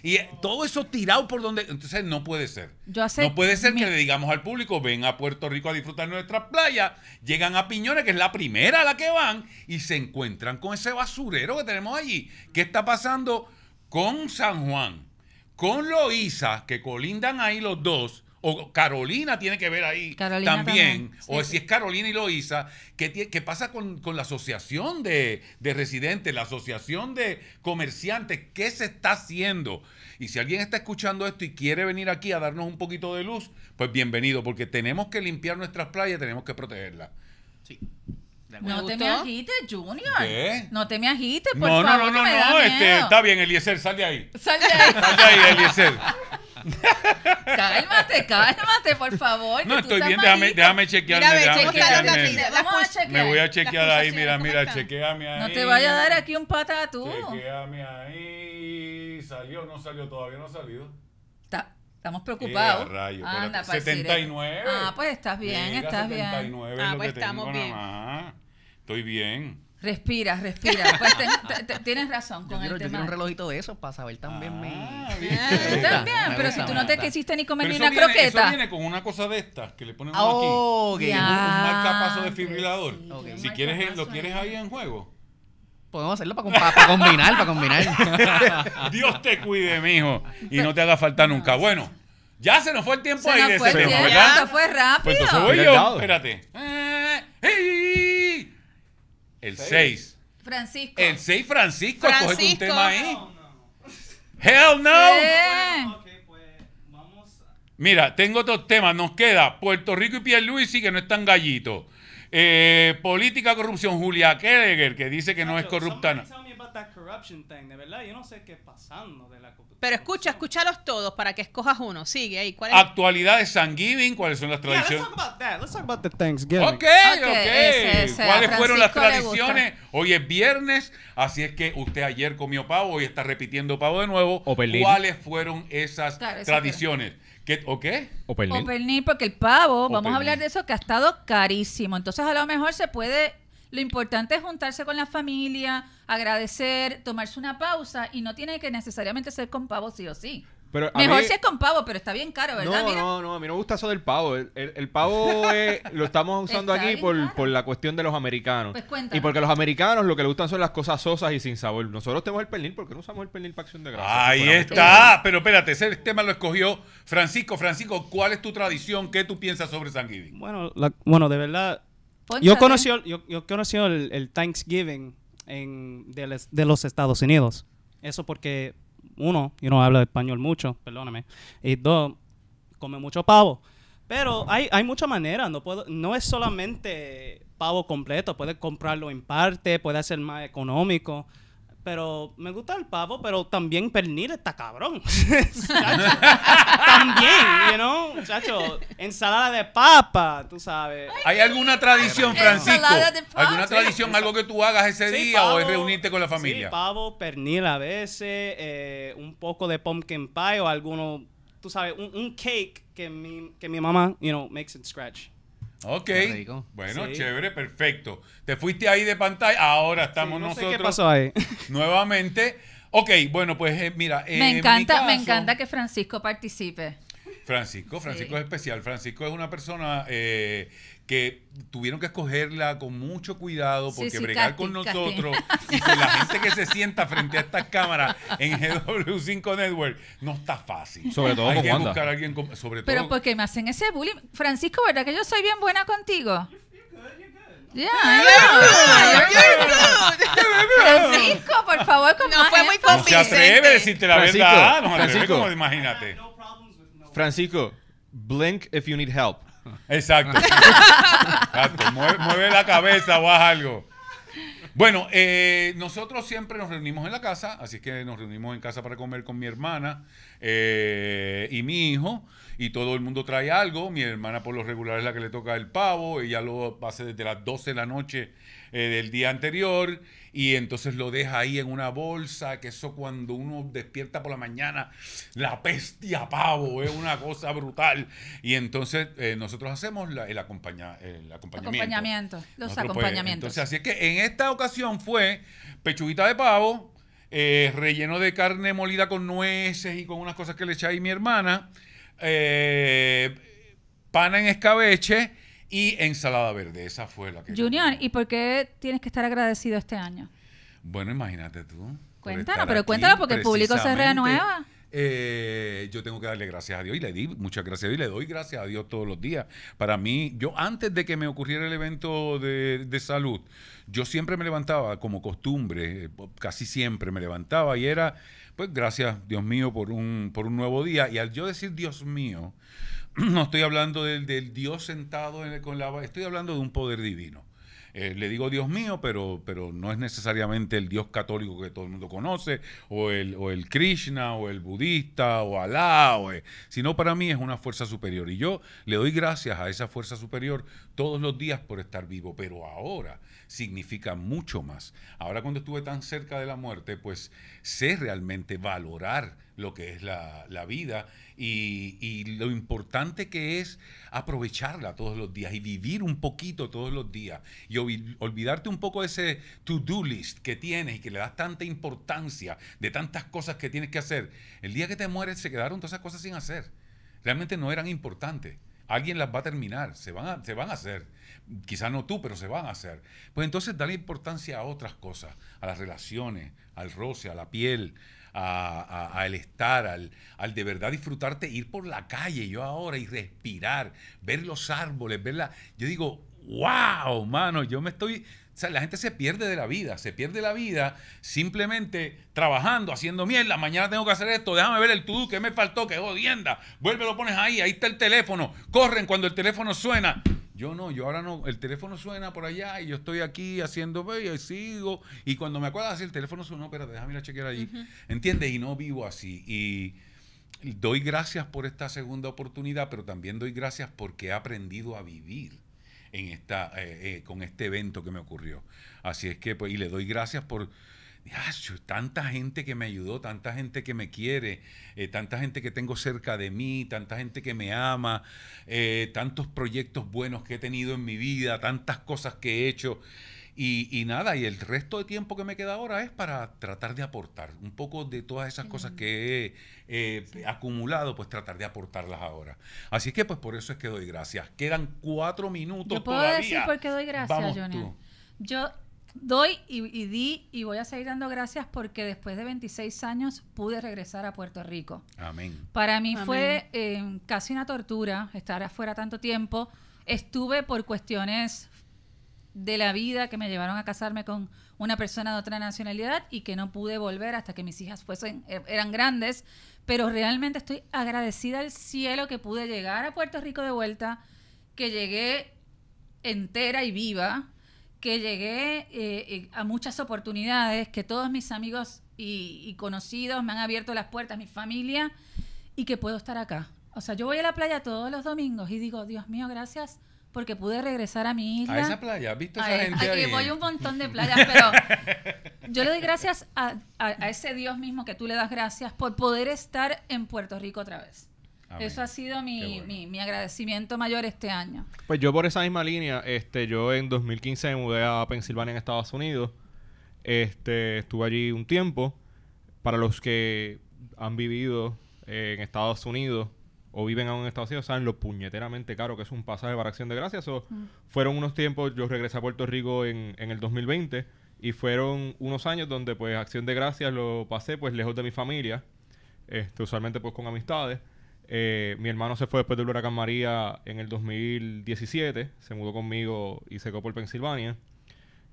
Y todo eso tirado por donde. Entonces no puede ser. no puede ser que le digamos al público, ven a Puerto Rico a disfrutar nuestras playas, llegan a Piñones, que es la primera a la que van, y se encuentran con ese basurero que tenemos allí. ¿Qué está pasando con San Juan? Con Loíza, que colindan ahí los dos o Carolina tiene que ver ahí también, o si es Carolina y Loisa, ¿qué, qué pasa con, la asociación de, de residentes, la asociación de comerciantes? ¿Qué se está haciendo? Y si alguien está escuchando esto y quiere venir aquí a darnos un poquito de luz, pues bienvenido, porque tenemos que limpiar nuestras playas, tenemos que protegerlas. Sí. No te me agites, Junior. No te me agites, por no, favor. No, no, no, este, no. está bien, Eliezer, sal de ahí. Sal de ahí. sal de ahí, Eliezer. cálmate, cálmate, por favor. No, estoy bien, déjame, déjame chequearme. Mira, déjame Vamos a chequear. Me voy a chequear ahí, mira, mira, chequeame ahí. No te vaya a dar aquí un pata tú. Chequeame ahí. ¿Salió no salió? Todavía no ha salido. Está. Estamos preocupados. 79. Ah, pues estás bien, estás bien. ah, pues estamos bien. Estoy bien. Respira, respira. Pues tienes razón con yo el tema. quiero un relojito de eso para saber también ah, me... pero si tú no te quisiste ni comer ni una croqueta. Eso viene con una cosa de estas que le ponemos oh, aquí. Un, un marcapaso de fibrilador Si quieres, lo quieres ahí en juego. Podemos hacerlo para, combinar, para combinar. Dios te cuide, mijo. Y no te haga falta nunca. Bueno, ya se nos fue el tiempo se nos de fue ese fue rápido. Pues entonces voy yo. Espérate. Eh, el 6. Francisco. El 6 Francisco, Francisco. un tema ahí. Hell no. Pues, Mira, tengo otros temas. Nos queda Puerto Rico y Pierluisi, que no están gallitos. Eh, política, corrupción. Julia Kelleger, que dice que no es corrupta. Thing, de verdad, yo no sé qué pasando de la pero escucha, escúchalos todos para que escojas uno. Sigue ahí. ¿Cuál es? Giving, Thanksgiving, ¿cuáles son las tradiciones? Yeah, let's talk about that. Let's talk about the Thanksgiving. Ok, ok. ¿Cuáles fueron las tradiciones? Hoy es viernes, así es que usted ayer comió pavo, hoy está repitiendo pavo de nuevo. ¿Cuáles fueron esas tradiciones? ¿Qué, ¿O qué? O pernil. porque el pavo, vamos a hablar de eso, que ha estado carísimo. Entonces a lo mejor se puede lo importante es juntarse con la familia, agradecer, tomarse una pausa y no tiene que necesariamente ser con pavo sí o sí. Pero Mejor si es con pavo, pero está bien caro, ¿verdad? No, no, no, a mí no me gusta eso del pavo. El, pavo lo estamos usando aquí por, la cuestión de los americanos. Pues y porque los americanos lo que les gustan son las cosas sosas y sin sabor. Nosotros tenemos el pernil, porque no usamos el pernil para acción de grasa. Ahí está, pero espérate, ese tema lo escogió Francisco. Francisco, ¿cuál es tu tradición? ¿Qué tú piensas sobre San Bueno, bueno, de verdad, yo conocí, yo, el, Thanksgiving en, de, los Estados Unidos. Eso porque, uno, yo no hablo español mucho, perdóname. Y dos, come mucho pavo. Pero hay, hay muchas maneras, no, puedo, no es solamente pavo completo, puedes comprarlo en parte, puede ser más económico. Pero me gusta el pavo, pero también pernil está cabrón. también, you know, ensalada de papa, tú sabes. ¿Hay alguna tradición, Francisco? De papa. ¿Alguna tradición, algo que tú hagas ese día o es reunirte con la familia? Sí, pavo, pernil a veces, eh, un poco de pumpkin pie o alguno, tú sabes, un, cake que mi, que mi mamá, you know, makes it scratch. Ok. Bueno, chévere, perfecto. Te fuiste ahí de pantalla, ahora estamos nosotros. ¿Qué pasó ahí? Nuevamente. Ok, bueno, pues eh, mira. Eh, me encanta, me encanta que Francisco participe. Francisco, Francisco es especial. Francisco es una persona eh, que tuvieron que escogerla con mucho cuidado porque bregar con nosotros y con la gente que se sienta frente a estas cámaras en GW5 Network no está fácil. Sobre todo Hay que buscar a alguien Pero porque me hacen ese bullying. Francisco, ¿verdad que yo soy bien buena contigo? Yeah, Francisco, por favor, con no fue muy No se atreve decirte la Francisco, verdad. No Francisco, imagínate. Francisco, blink if you need help. Exacto. Exacto. Mueve, la cabeza o haz algo. Bueno, eh, nosotros siempre nos reunimos en la casa, así que nos reunimos en casa para comer con mi hermana eh, y mi hijo, y todo el mundo trae algo. Mi hermana por lo regular es la que le toca el pavo, ella lo hace desde las 12 de la noche eh, del día anterior y entonces lo deja ahí en una bolsa, que eso cuando uno despierta por la mañana, la peste pavo, es una cosa brutal. Y entonces eh, nosotros hacemos el, acompañamiento. los pues, acompañamientos. entonces, así es que en esta ocasión fue pechuguita de pavo, eh, relleno de carne molida con nueces y con unas cosas que le echa ahí mi hermana, eh, pana en escabeche y ensalada verde. Esa fue la que. Junior, ¿y por qué tienes que estar agradecido este año? Bueno, imagínate tú. Cuéntanos, pero cuéntanos porque el público se renueva. Eh, yo tengo que darle gracias a Dios y le di muchas gracias a Dios y le doy gracias a Dios todos los días. Para mí, yo antes de que me ocurriera el evento de, salud, yo siempre me levantaba como costumbre, eh, casi siempre me levantaba y era, pues gracias Dios mío por un, por un nuevo día. Y al yo decir Dios mío, no estoy hablando del, del Dios sentado en el, con la... Estoy hablando de un poder divino eh, le digo Dios mío, pero, pero no es necesariamente el Dios católico que todo el mundo conoce, o el, o el Krishna, o el budista, o Alá, eh, sino para mí es una fuerza superior. Y yo le doy gracias a esa fuerza superior todos los días por estar vivo, pero ahora significa mucho más. Ahora cuando estuve tan cerca de la muerte, pues sé realmente valorar lo que es la, vida y, lo importante que es aprovecharla todos los días y vivir un poquito todos los días y olvidarte un poco de ese to-do list que tienes y que le das tanta importancia de tantas cosas que tienes que hacer. El día que te mueres se quedaron todas esas cosas sin hacer. Realmente no eran importantes. Alguien las va a terminar, se van a, se van a hacer. Quizás no tú, pero se van a hacer. Pues entonces dale importancia a otras cosas, a las relaciones, al roce, a la piel, a, al estar, al, de verdad disfrutarte, ir por la calle yo ahora y respirar, ver los árboles, la, Yo digo, wow, mano, yo me estoy... la gente se pierde de la vida, se pierde la vida simplemente trabajando, haciendo mierda. Mañana tengo que hacer esto, déjame ver el to que me faltó, que jodienda. Vuelve, lo pones ahí, ahí está el teléfono. Corren cuando el teléfono suena. Yo no, yo ahora no, el teléfono suena por allá y yo estoy aquí haciendo y sigo. Y cuando me acuerdo el teléfono suena, no, déjame la allí. ¿Entiendes? Y no vivo así. Y doy gracias por esta segunda oportunidad, pero también doy gracias porque he aprendido a vivir en esta, eh, eh, con este evento que me ocurrió. Así es que, pues, y le doy gracias por, tanta gente que me ayudó, tanta gente que me quiere, eh, tanta gente que tengo cerca de mí, tanta gente que me ama, eh, tantos proyectos buenos que he tenido en mi vida, tantas cosas que he hecho. Y, nada, y el resto de tiempo que me queda ahora es para tratar de aportar un poco de todas esas cosas que he eh, acumulado, pues tratar de aportarlas ahora. Así que pues por eso es que doy gracias. Quedan cuatro minutos. Yo puedo decir por qué doy gracias, Vamos Yo doy y, di y voy a seguir dando gracias porque después de 26 años pude regresar a Puerto Rico. Amén. Para mí fue em, casi una tortura estar afuera tanto tiempo. Estuve por cuestiones de la vida que me llevaron a casarme con una persona de otra nacionalidad y que no pude volver hasta que mis hijas fuesen eh, eran grandes, pero realmente estoy agradecida al cielo que pude llegar a Puerto Rico de vuelta, que llegué entera y viva, que llegué eh, eh, a muchas oportunidades, que todos mis amigos y, conocidos me han abierto las puertas, mi familia, y que puedo estar acá. O sea, yo voy a la playa todos los domingos y digo, Dios mío, gracias porque pude regresar a mi isla. A esa playa, ¿has visto esa gente ahí? voy un montón de playas, pero yo le doy gracias a, ese Dios mismo que tú le das gracias por poder estar en Puerto Rico otra vez. Eso ha sido mi, mi, agradecimiento mayor este año. Pues yo por esa misma línea, este, yo en 2015 me mudé a Pensilvania en Estados Unidos. Este, estuve allí un tiempo. Para los que han vivido eh, en Estados Unidos o viven aún en Estados Unidos, saben lo puñeteramente caro que es un pasaje para Acción de Gracias. o mm. Fueron unos tiempos, yo regresé a Puerto Rico en, en el 2020 y fueron unos años donde pues Acción de Gracias lo pasé pues lejos de mi familia, este, usualmente pues con amistades. Eh, mi hermano se fue después del huracán María en el 2017, se mudó conmigo y se quedó por Pensilvania.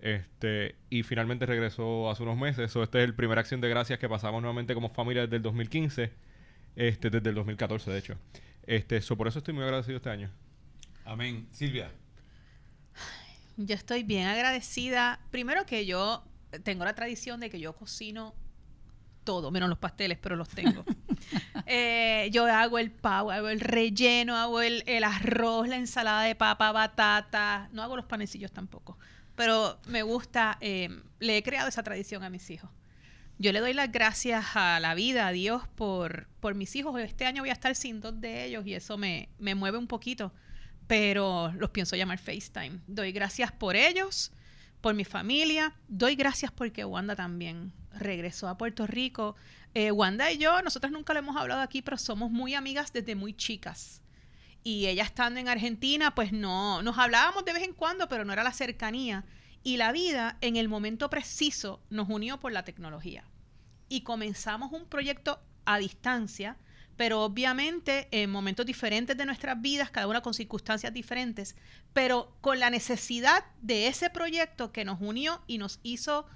Este, y finalmente regresó hace unos meses. o este es el primer acción de gracias que pasamos nuevamente como familia desde el 2015, este, desde el 2014, de hecho. Este, so, por eso estoy muy agradecido este año. Amén. Silvia. Yo estoy bien agradecida. Primero que yo tengo la tradición de que yo cocino todo, menos los pasteles, pero los tengo. Eh, yo hago el pavo, hago el relleno, hago el, arroz, la ensalada de papa, batata. No hago los panecillos tampoco. Pero me gusta, eh, le he creado esa tradición a mis hijos. Yo le doy las gracias a la vida, a Dios, por, por mis hijos. Este año voy a estar sin dos de ellos y eso me, me mueve un poquito. Pero los pienso llamar FaceTime. Doy gracias por ellos, por mi familia. Doy gracias porque Wanda también regresó a Puerto Rico eh, Wanda y yo, nosotras nunca le hemos hablado aquí, pero somos muy amigas desde muy chicas. Y ella estando en Argentina, pues no, nos hablábamos de vez en cuando, pero no era la cercanía. Y la vida en el momento preciso nos unió por la tecnología. Y comenzamos un proyecto a distancia, pero obviamente en momentos diferentes de nuestras vidas, cada una con circunstancias diferentes, pero con la necesidad de ese proyecto que nos unió y nos hizo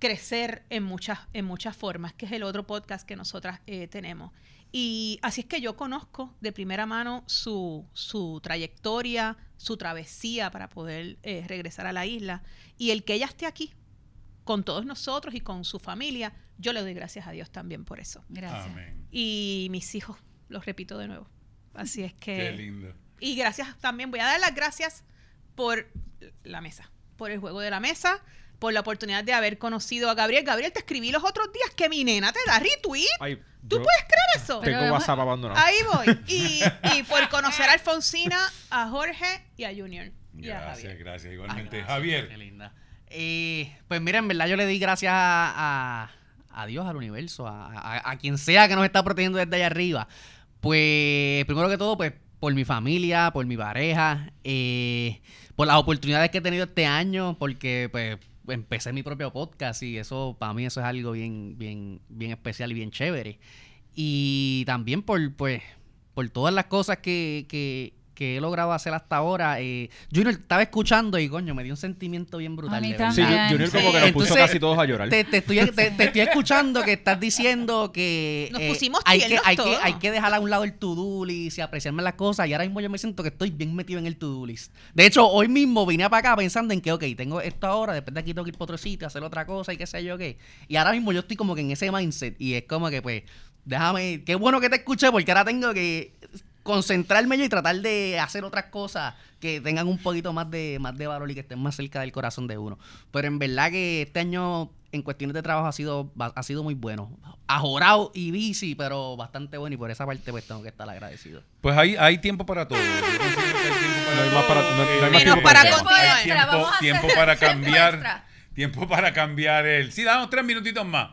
crecer en muchas, en muchas formas, que es el otro podcast que nosotras eh, tenemos. Y así es que yo conozco de primera mano su, su trayectoria, su travesía para poder eh, regresar a la isla. Y el que ella esté aquí con todos nosotros y con su familia, yo le doy gracias a Dios también por eso. Gracias. Y mis hijos, los repito de nuevo. Así es que... Qué lindo. Y gracias también, voy a dar las gracias por la mesa, por el juego de la mesa, por la oportunidad de haber conocido a Gabriel. Gabriel, te escribí los otros días que mi nena te da retweet. ¿Tú puedes creer eso? Tengo WhatsApp abandonado. Ahí voy. Y, por conocer a Alfonsina, a Jorge y a Junior. gracias, gracias. Igualmente, Javier. Qué linda. Eh, pues mira, en verdad yo le di gracias a, Dios, al universo, a, quien sea que nos está protegiendo desde allá arriba. Pues primero que todo, pues por mi familia, por mi pareja, eh, por las oportunidades que he tenido este año, porque pues empecé mi propio podcast y eso, para mí eso es algo bien, bien, bien especial y bien chévere. Y también por, pues, por todas las cosas que, que, que he logrado hacer hasta ahora. Eh, Junior estaba escuchando y coño, me dio un sentimiento bien brutal. sí, Junior como que nos puso casi todos a llorar. Te, estoy, escuchando que estás diciendo que, nos eh, pusimos hay, que, hay, que, dejar a un lado el to-do list y apreciarme las cosas. Y ahora mismo yo me siento que estoy bien metido en el to-do list. De hecho, hoy mismo vine para acá pensando en que, ok, tengo esto ahora, después de aquí tengo que ir para otro sitio, hacer otra cosa y qué sé yo qué. Y ahora mismo yo estoy como que en ese mindset y es como que pues déjame, qué bueno que te escuché porque ahora tengo que concentrarme yo y tratar de hacer otras cosas que tengan un poquito más de, más de valor y que estén más cerca del corazón de uno. Pero en verdad que este año en cuestiones de trabajo ha sido, ha sido muy bueno. Ajorado y bici, pero bastante bueno. Y por esa parte pues tengo que estar agradecido. Pues hay, hay tiempo para todo. No hay más para, tiempo para, tiempo, para cambiar. Tiempo para cambiar el. Sí, damos tres minutitos más.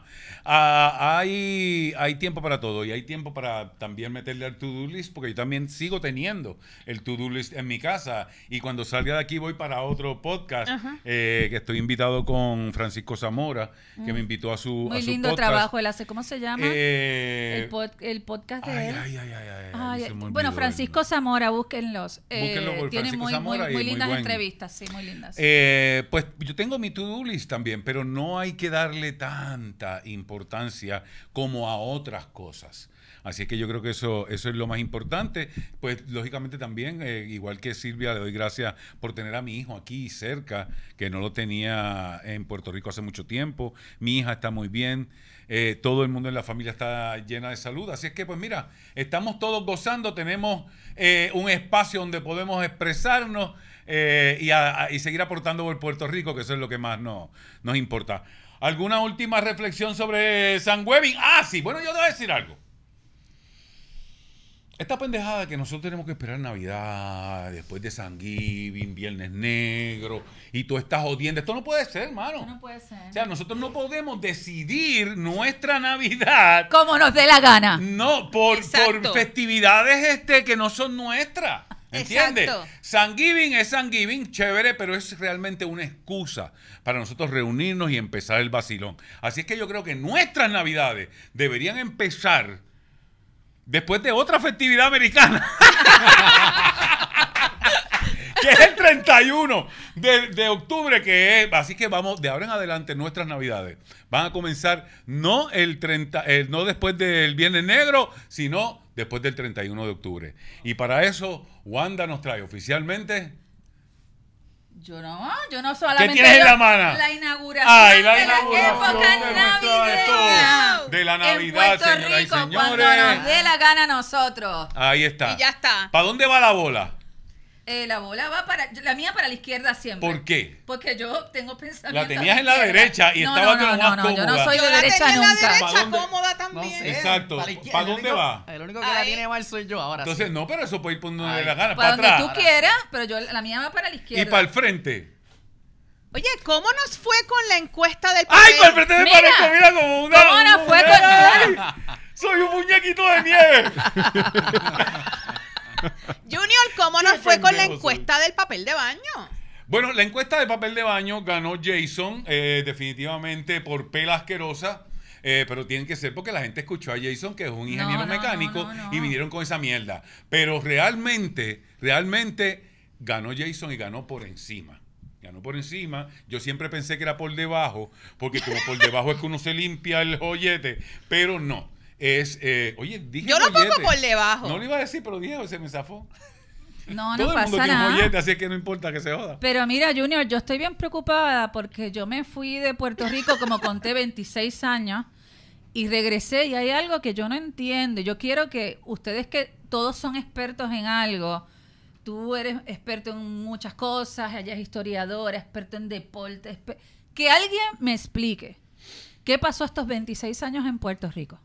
Ah, hay, hay tiempo para todo y hay tiempo para también meterle al to-do list porque yo también sigo teniendo el to-do list en mi casa y cuando salga de aquí voy para otro podcast eh, que estoy invitado con Francisco Zamora que me mm. invitó a su Muy lindo trabajo, él hace, ¿cómo se llama? Eh, el, podcast de bueno, Francisco Zamora, búsquenlos. Eh, tiene muy, lindas entrevistas, sí, muy lindas. pues yo tengo mi to-do list también, pero no hay que darle tanta importancia importancia como a otras cosas. Así que yo creo que eso, es lo más importante. Pues lógicamente también, eh, igual que Silvia, le doy gracias por tener a mi hijo aquí cerca, que no lo tenía en Puerto Rico hace mucho tiempo. Mi hija está muy bien. Eh, todo el mundo en la familia está llena de salud. Así es que, pues mira, estamos todos gozando, tenemos eh, un espacio donde podemos expresarnos y, seguir aportando por Puerto Rico, que eso es lo que más nos importa. ¿Alguna última reflexión sobre San Webin? Ah, sí, bueno, yo voy a decir algo. Esta pendejada que nosotros tenemos que esperar Navidad, después de San Giving, Viernes Negro, y tú estás jodiendo. Esto no puede ser, hermano. No puede ser. O sea, nosotros no podemos decidir nuestra Navidad. Como nos dé la gana. No, por, por festividades este, que no son nuestras. ¿Entiendes? Giving es Giving chévere, pero es realmente una excusa para nosotros reunirnos y empezar el vacilón. Así es que yo creo que nuestras navidades deberían empezar después de otra festividad americana. que es el 31 de, octubre, que es. Así que vamos, de ahora en adelante, nuestras navidades van a comenzar no, el 30, eh, no después del Viernes Negro, sino después del 31 de octubre. Y para eso, Wanda nos trae oficialmente. Yo no, yo no solamente. la mano? La inauguración. Ay, la de La época De la Navidad, señoras y señores. Cuando nos dé la gana a nosotros. Ahí está. Y ya está. ¿Para dónde va la bola? Eh, la bola va para. La mía para la izquierda siempre. ¿Por qué? Porque yo tengo pensamiento. La tenías en la derecha y no, estaba no, no, más no, no, Yo no soy de derecha la tenía nunca. La derecha cómoda también. Exacto. ¿Para, dónde va? El único que la tiene mal soy yo ahora. Entonces, no, pero eso puede ir por donde la gana. Para, para donde tú quieras, pero yo la mía va para la izquierda. Y para el frente. Oye, ¿cómo nos fue con la encuesta del ¡Ay, para el frente me parece! Mira como una. ¿Cómo nos fue con.? ¡Soy un muñequito de nieve! Junior, ¿cómo nos fue con la encuesta del papel de baño? Bueno, la encuesta de papel de baño ganó Jason eh, definitivamente por pela asquerosa. Eh, pero tiene que ser porque la gente escuchó a Jason, que es un ingeniero mecánico, y vinieron con esa mierda. Pero realmente, realmente ganó Jason y ganó por encima. Ganó por encima. Yo siempre pensé que era por debajo, porque como por debajo es que uno se limpia el joyete, pero no es, eh, oye, dije Yo lo pongo por debajo. No lo iba a decir, pero dije, se me zafó. No, no pasa nada. que no importa que se joda. Pero mira, Junior, yo estoy bien preocupada porque yo me fui de Puerto Rico, como conté, 26 años y regresé y hay algo que yo no entiendo. Yo quiero que ustedes que todos son expertos en algo, tú eres experto en muchas cosas, ella es historiadora, experto en deporte, que alguien me explique qué pasó estos 26 años en Puerto Rico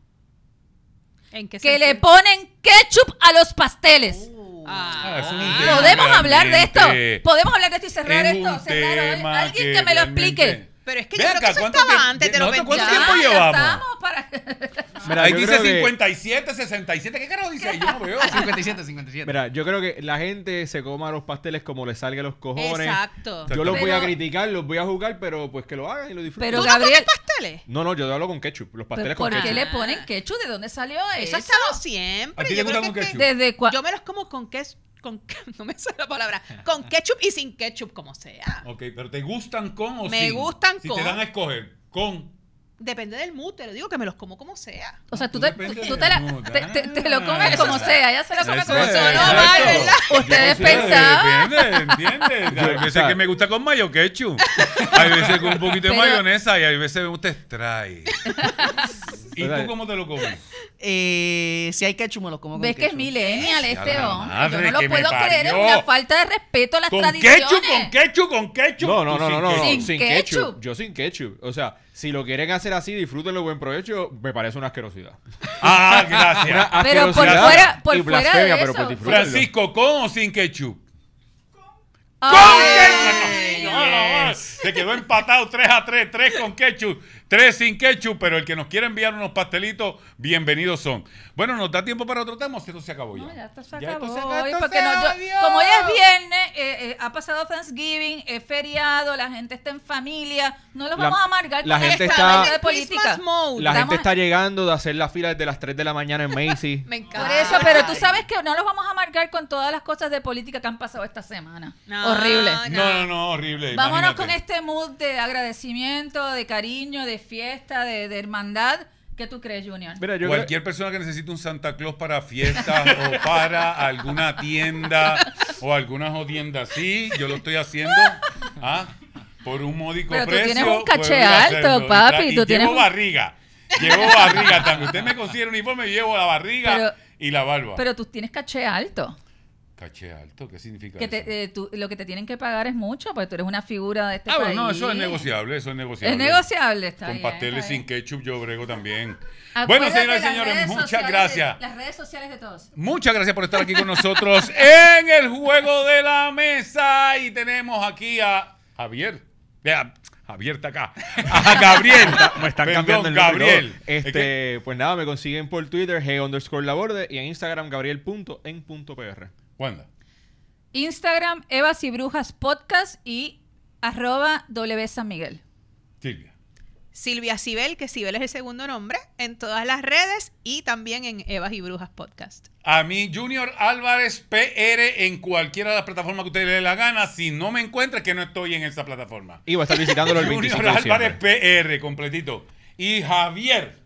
que le ponen ketchup a los pasteles. Oh. Ah, ah. podemos hablar de esto. Podemos hablar de esto y cerrar esto. Alguien que me lo explique. Pero es que yo creo que eso estaba antes, te lo ¿Cuánto tiempo llevamos? Mira, Ahí dice 57, 67. ¿Qué carajo dice? Yo no veo. 57, 57. Mira, yo creo que la gente se coma los pasteles como les salga los cojones. Exacto. Yo los voy a criticar, los voy a juzgar, pero pues que lo hagan y lo disfruten. Pero ¿Tú Gabriel... no pasteles? No, no, yo hablo con ketchup. Los pues, pasteles con ketchup. ¿Por qué le ponen ketchup? ¿De dónde salió eso? Eso ha estado siempre. ¿A ti te gusta con ketchup? Yo me los como con queso con, no me sale la palabra, con ketchup y sin ketchup, como sea. Ok, pero ¿te gustan con o me sin? Me gustan con. Si te dan a escoger, con Depende del mood, te lo digo, que me los como como sea. O sea, tú, te, ah. te, lo comes como sea, ella se lo come como sea. No, mal, Ustedes pensaban. Depende, ¿entiendes? Hay veces que me gusta con mayo ketchup. Hay veces con un poquito de mayonesa y hay veces usted extrae ¿Y tú cómo te lo comes? Eh, si hay ketchup, me lo como con ¿Ves que es milenial este hombre? Yo no lo puedo creer, es una falta de respeto a las tradiciones. ¿Con ketchup, con ketchup, con ketchup? No, no, no, no. no, sin, sin ketchup. Yo sin ketchup. O sea, si lo quieren hacer hacer así, disfrútenlo, buen provecho, me parece una asquerosidad. Ah, gracias. pero por fuera, por fuera pues, Francisco, ¿con o sin ketchup? Con, ¡Con ketchup! Yes. Se quedó empatado 3 a 3, 3 con ketchup. Tres sin ketchup, pero el que nos quiera enviar unos pastelitos, bienvenidos son. Bueno, nos da tiempo para otro tema, si esto se acabó ya. No, ya esto se acabó. como hoy es viernes, eh, eh, ha pasado Thanksgiving, es feriado, la gente está en familia, no los vamos a amargar la gente está, de política. La gente está llegando de hacer la fila desde las 3 de la mañana en Macy. Me encanta. Por eso, pero tú sabes que no los vamos a amargar con todas las cosas de política que han pasado esta semana. horrible. No, no, no, horrible. Vámonos con este mood de agradecimiento, de cariño, de fiesta, de, hermandad. ¿Qué tú crees, Junior? Cualquier persona que necesite un Santa Claus para fiestas o para alguna tienda o alguna jodienda así, yo lo estoy haciendo. ¿ah? Por un módico precio. Pero tú tienes un caché alto, papi. llevo tienes... barriga. Llevo barriga también. Usted me considera uniforme, llevo la barriga. y la barba. Pero tú tienes caché alto alto, ¿qué significa que eso? Eh, lo que te tienen que pagar es mucho, porque tú eres una figura de este ah, país. Ah, no, eso es negociable, eso es negociable. Es negociable, está Con pasteles sin ketchup yo brego también. bueno, señoras y señores, muchas gracias. las redes sociales de todos. Muchas gracias por estar aquí con nosotros en el Juego de la Mesa. Y tenemos aquí a Javier. Vea, Javier está acá. A Gabriel. Me están cambiando el nombre, Gabriel. Este, Pues nada, me consiguen por Twitter, g underscore laborde, y en Instagram, gabriel.en.pr. Wanda. Instagram, Evas y Brujas Podcast y arroba Miguel. Silvia. Silvia Cibel, que Cibel es el segundo nombre, en todas las redes y también en Evas y Brujas Podcast. A mí, Junior Álvarez PR, en cualquiera de las plataformas que usted le dé la gana. Si no me encuentra, que no estoy en esa plataforma. Y a estar visitándolo el 25 Junior Álvarez PR, completito. Y Javier.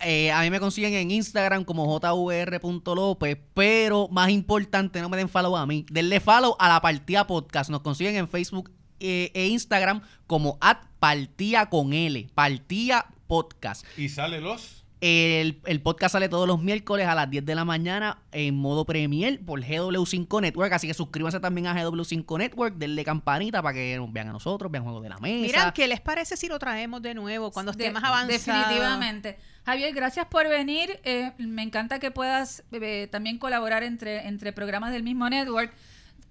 Eh, a mí me consiguen en Instagram como JVR.López pero más importante, no me den follow a mí, denle follow a la partida podcast. Nos consiguen en Facebook eh, e Instagram como at partía con L, partía podcast. Y sale los el, el, podcast sale todos los miércoles a las 10 de la mañana en modo Premier por GW5 Network. Así que suscríbanse también a GW5 Network, denle campanita para que vean a nosotros, vean Juego de la Mesa. Mira, ¿qué les parece si lo traemos de nuevo cuando esté más Definitivamente. Javier, gracias por venir. Eh, me encanta que puedas eh, también colaborar entre, entre programas del mismo network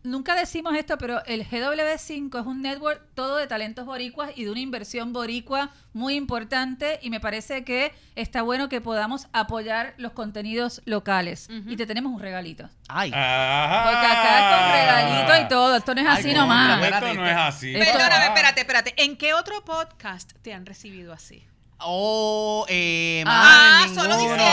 nunca decimos esto, pero el GW5 es un network todo de talentos boricuas y de una inversión boricua muy importante y me parece que está bueno que podamos apoyar los contenidos locales. Y te tenemos un regalito. Ay. Porque acá con regalito y todo, esto no es así nomás. Esto no es así. Perdóname, espérate. ¿En qué otro podcast te han recibido así? Oh, eh, ah, solo diciendo.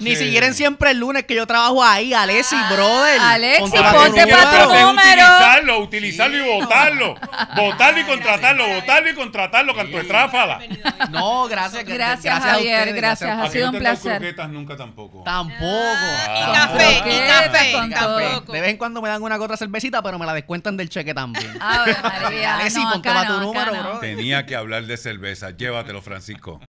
Ni siquiera siempre el lunes que yo trabajo ahí, Alexi, ah, brother. Alexi, ponte para tu número. Utilizarlo, utilizarlo y votarlo. Votarlo y contratarlo, votarlo y contratarlo, canto estráfala. No, gracias, gracias. Gracias, Javier, ustedes, gracias. Ha sido un placer. croquetas nunca tampoco. Tampoco. Ah, ah, y café, y café, De vez en cuando me dan una otra cervecita, pero me la descuentan del cheque también. Alexi, ponte para tu número, bro. Tenía que hablar de cerveza. Llévatelo, Francisco.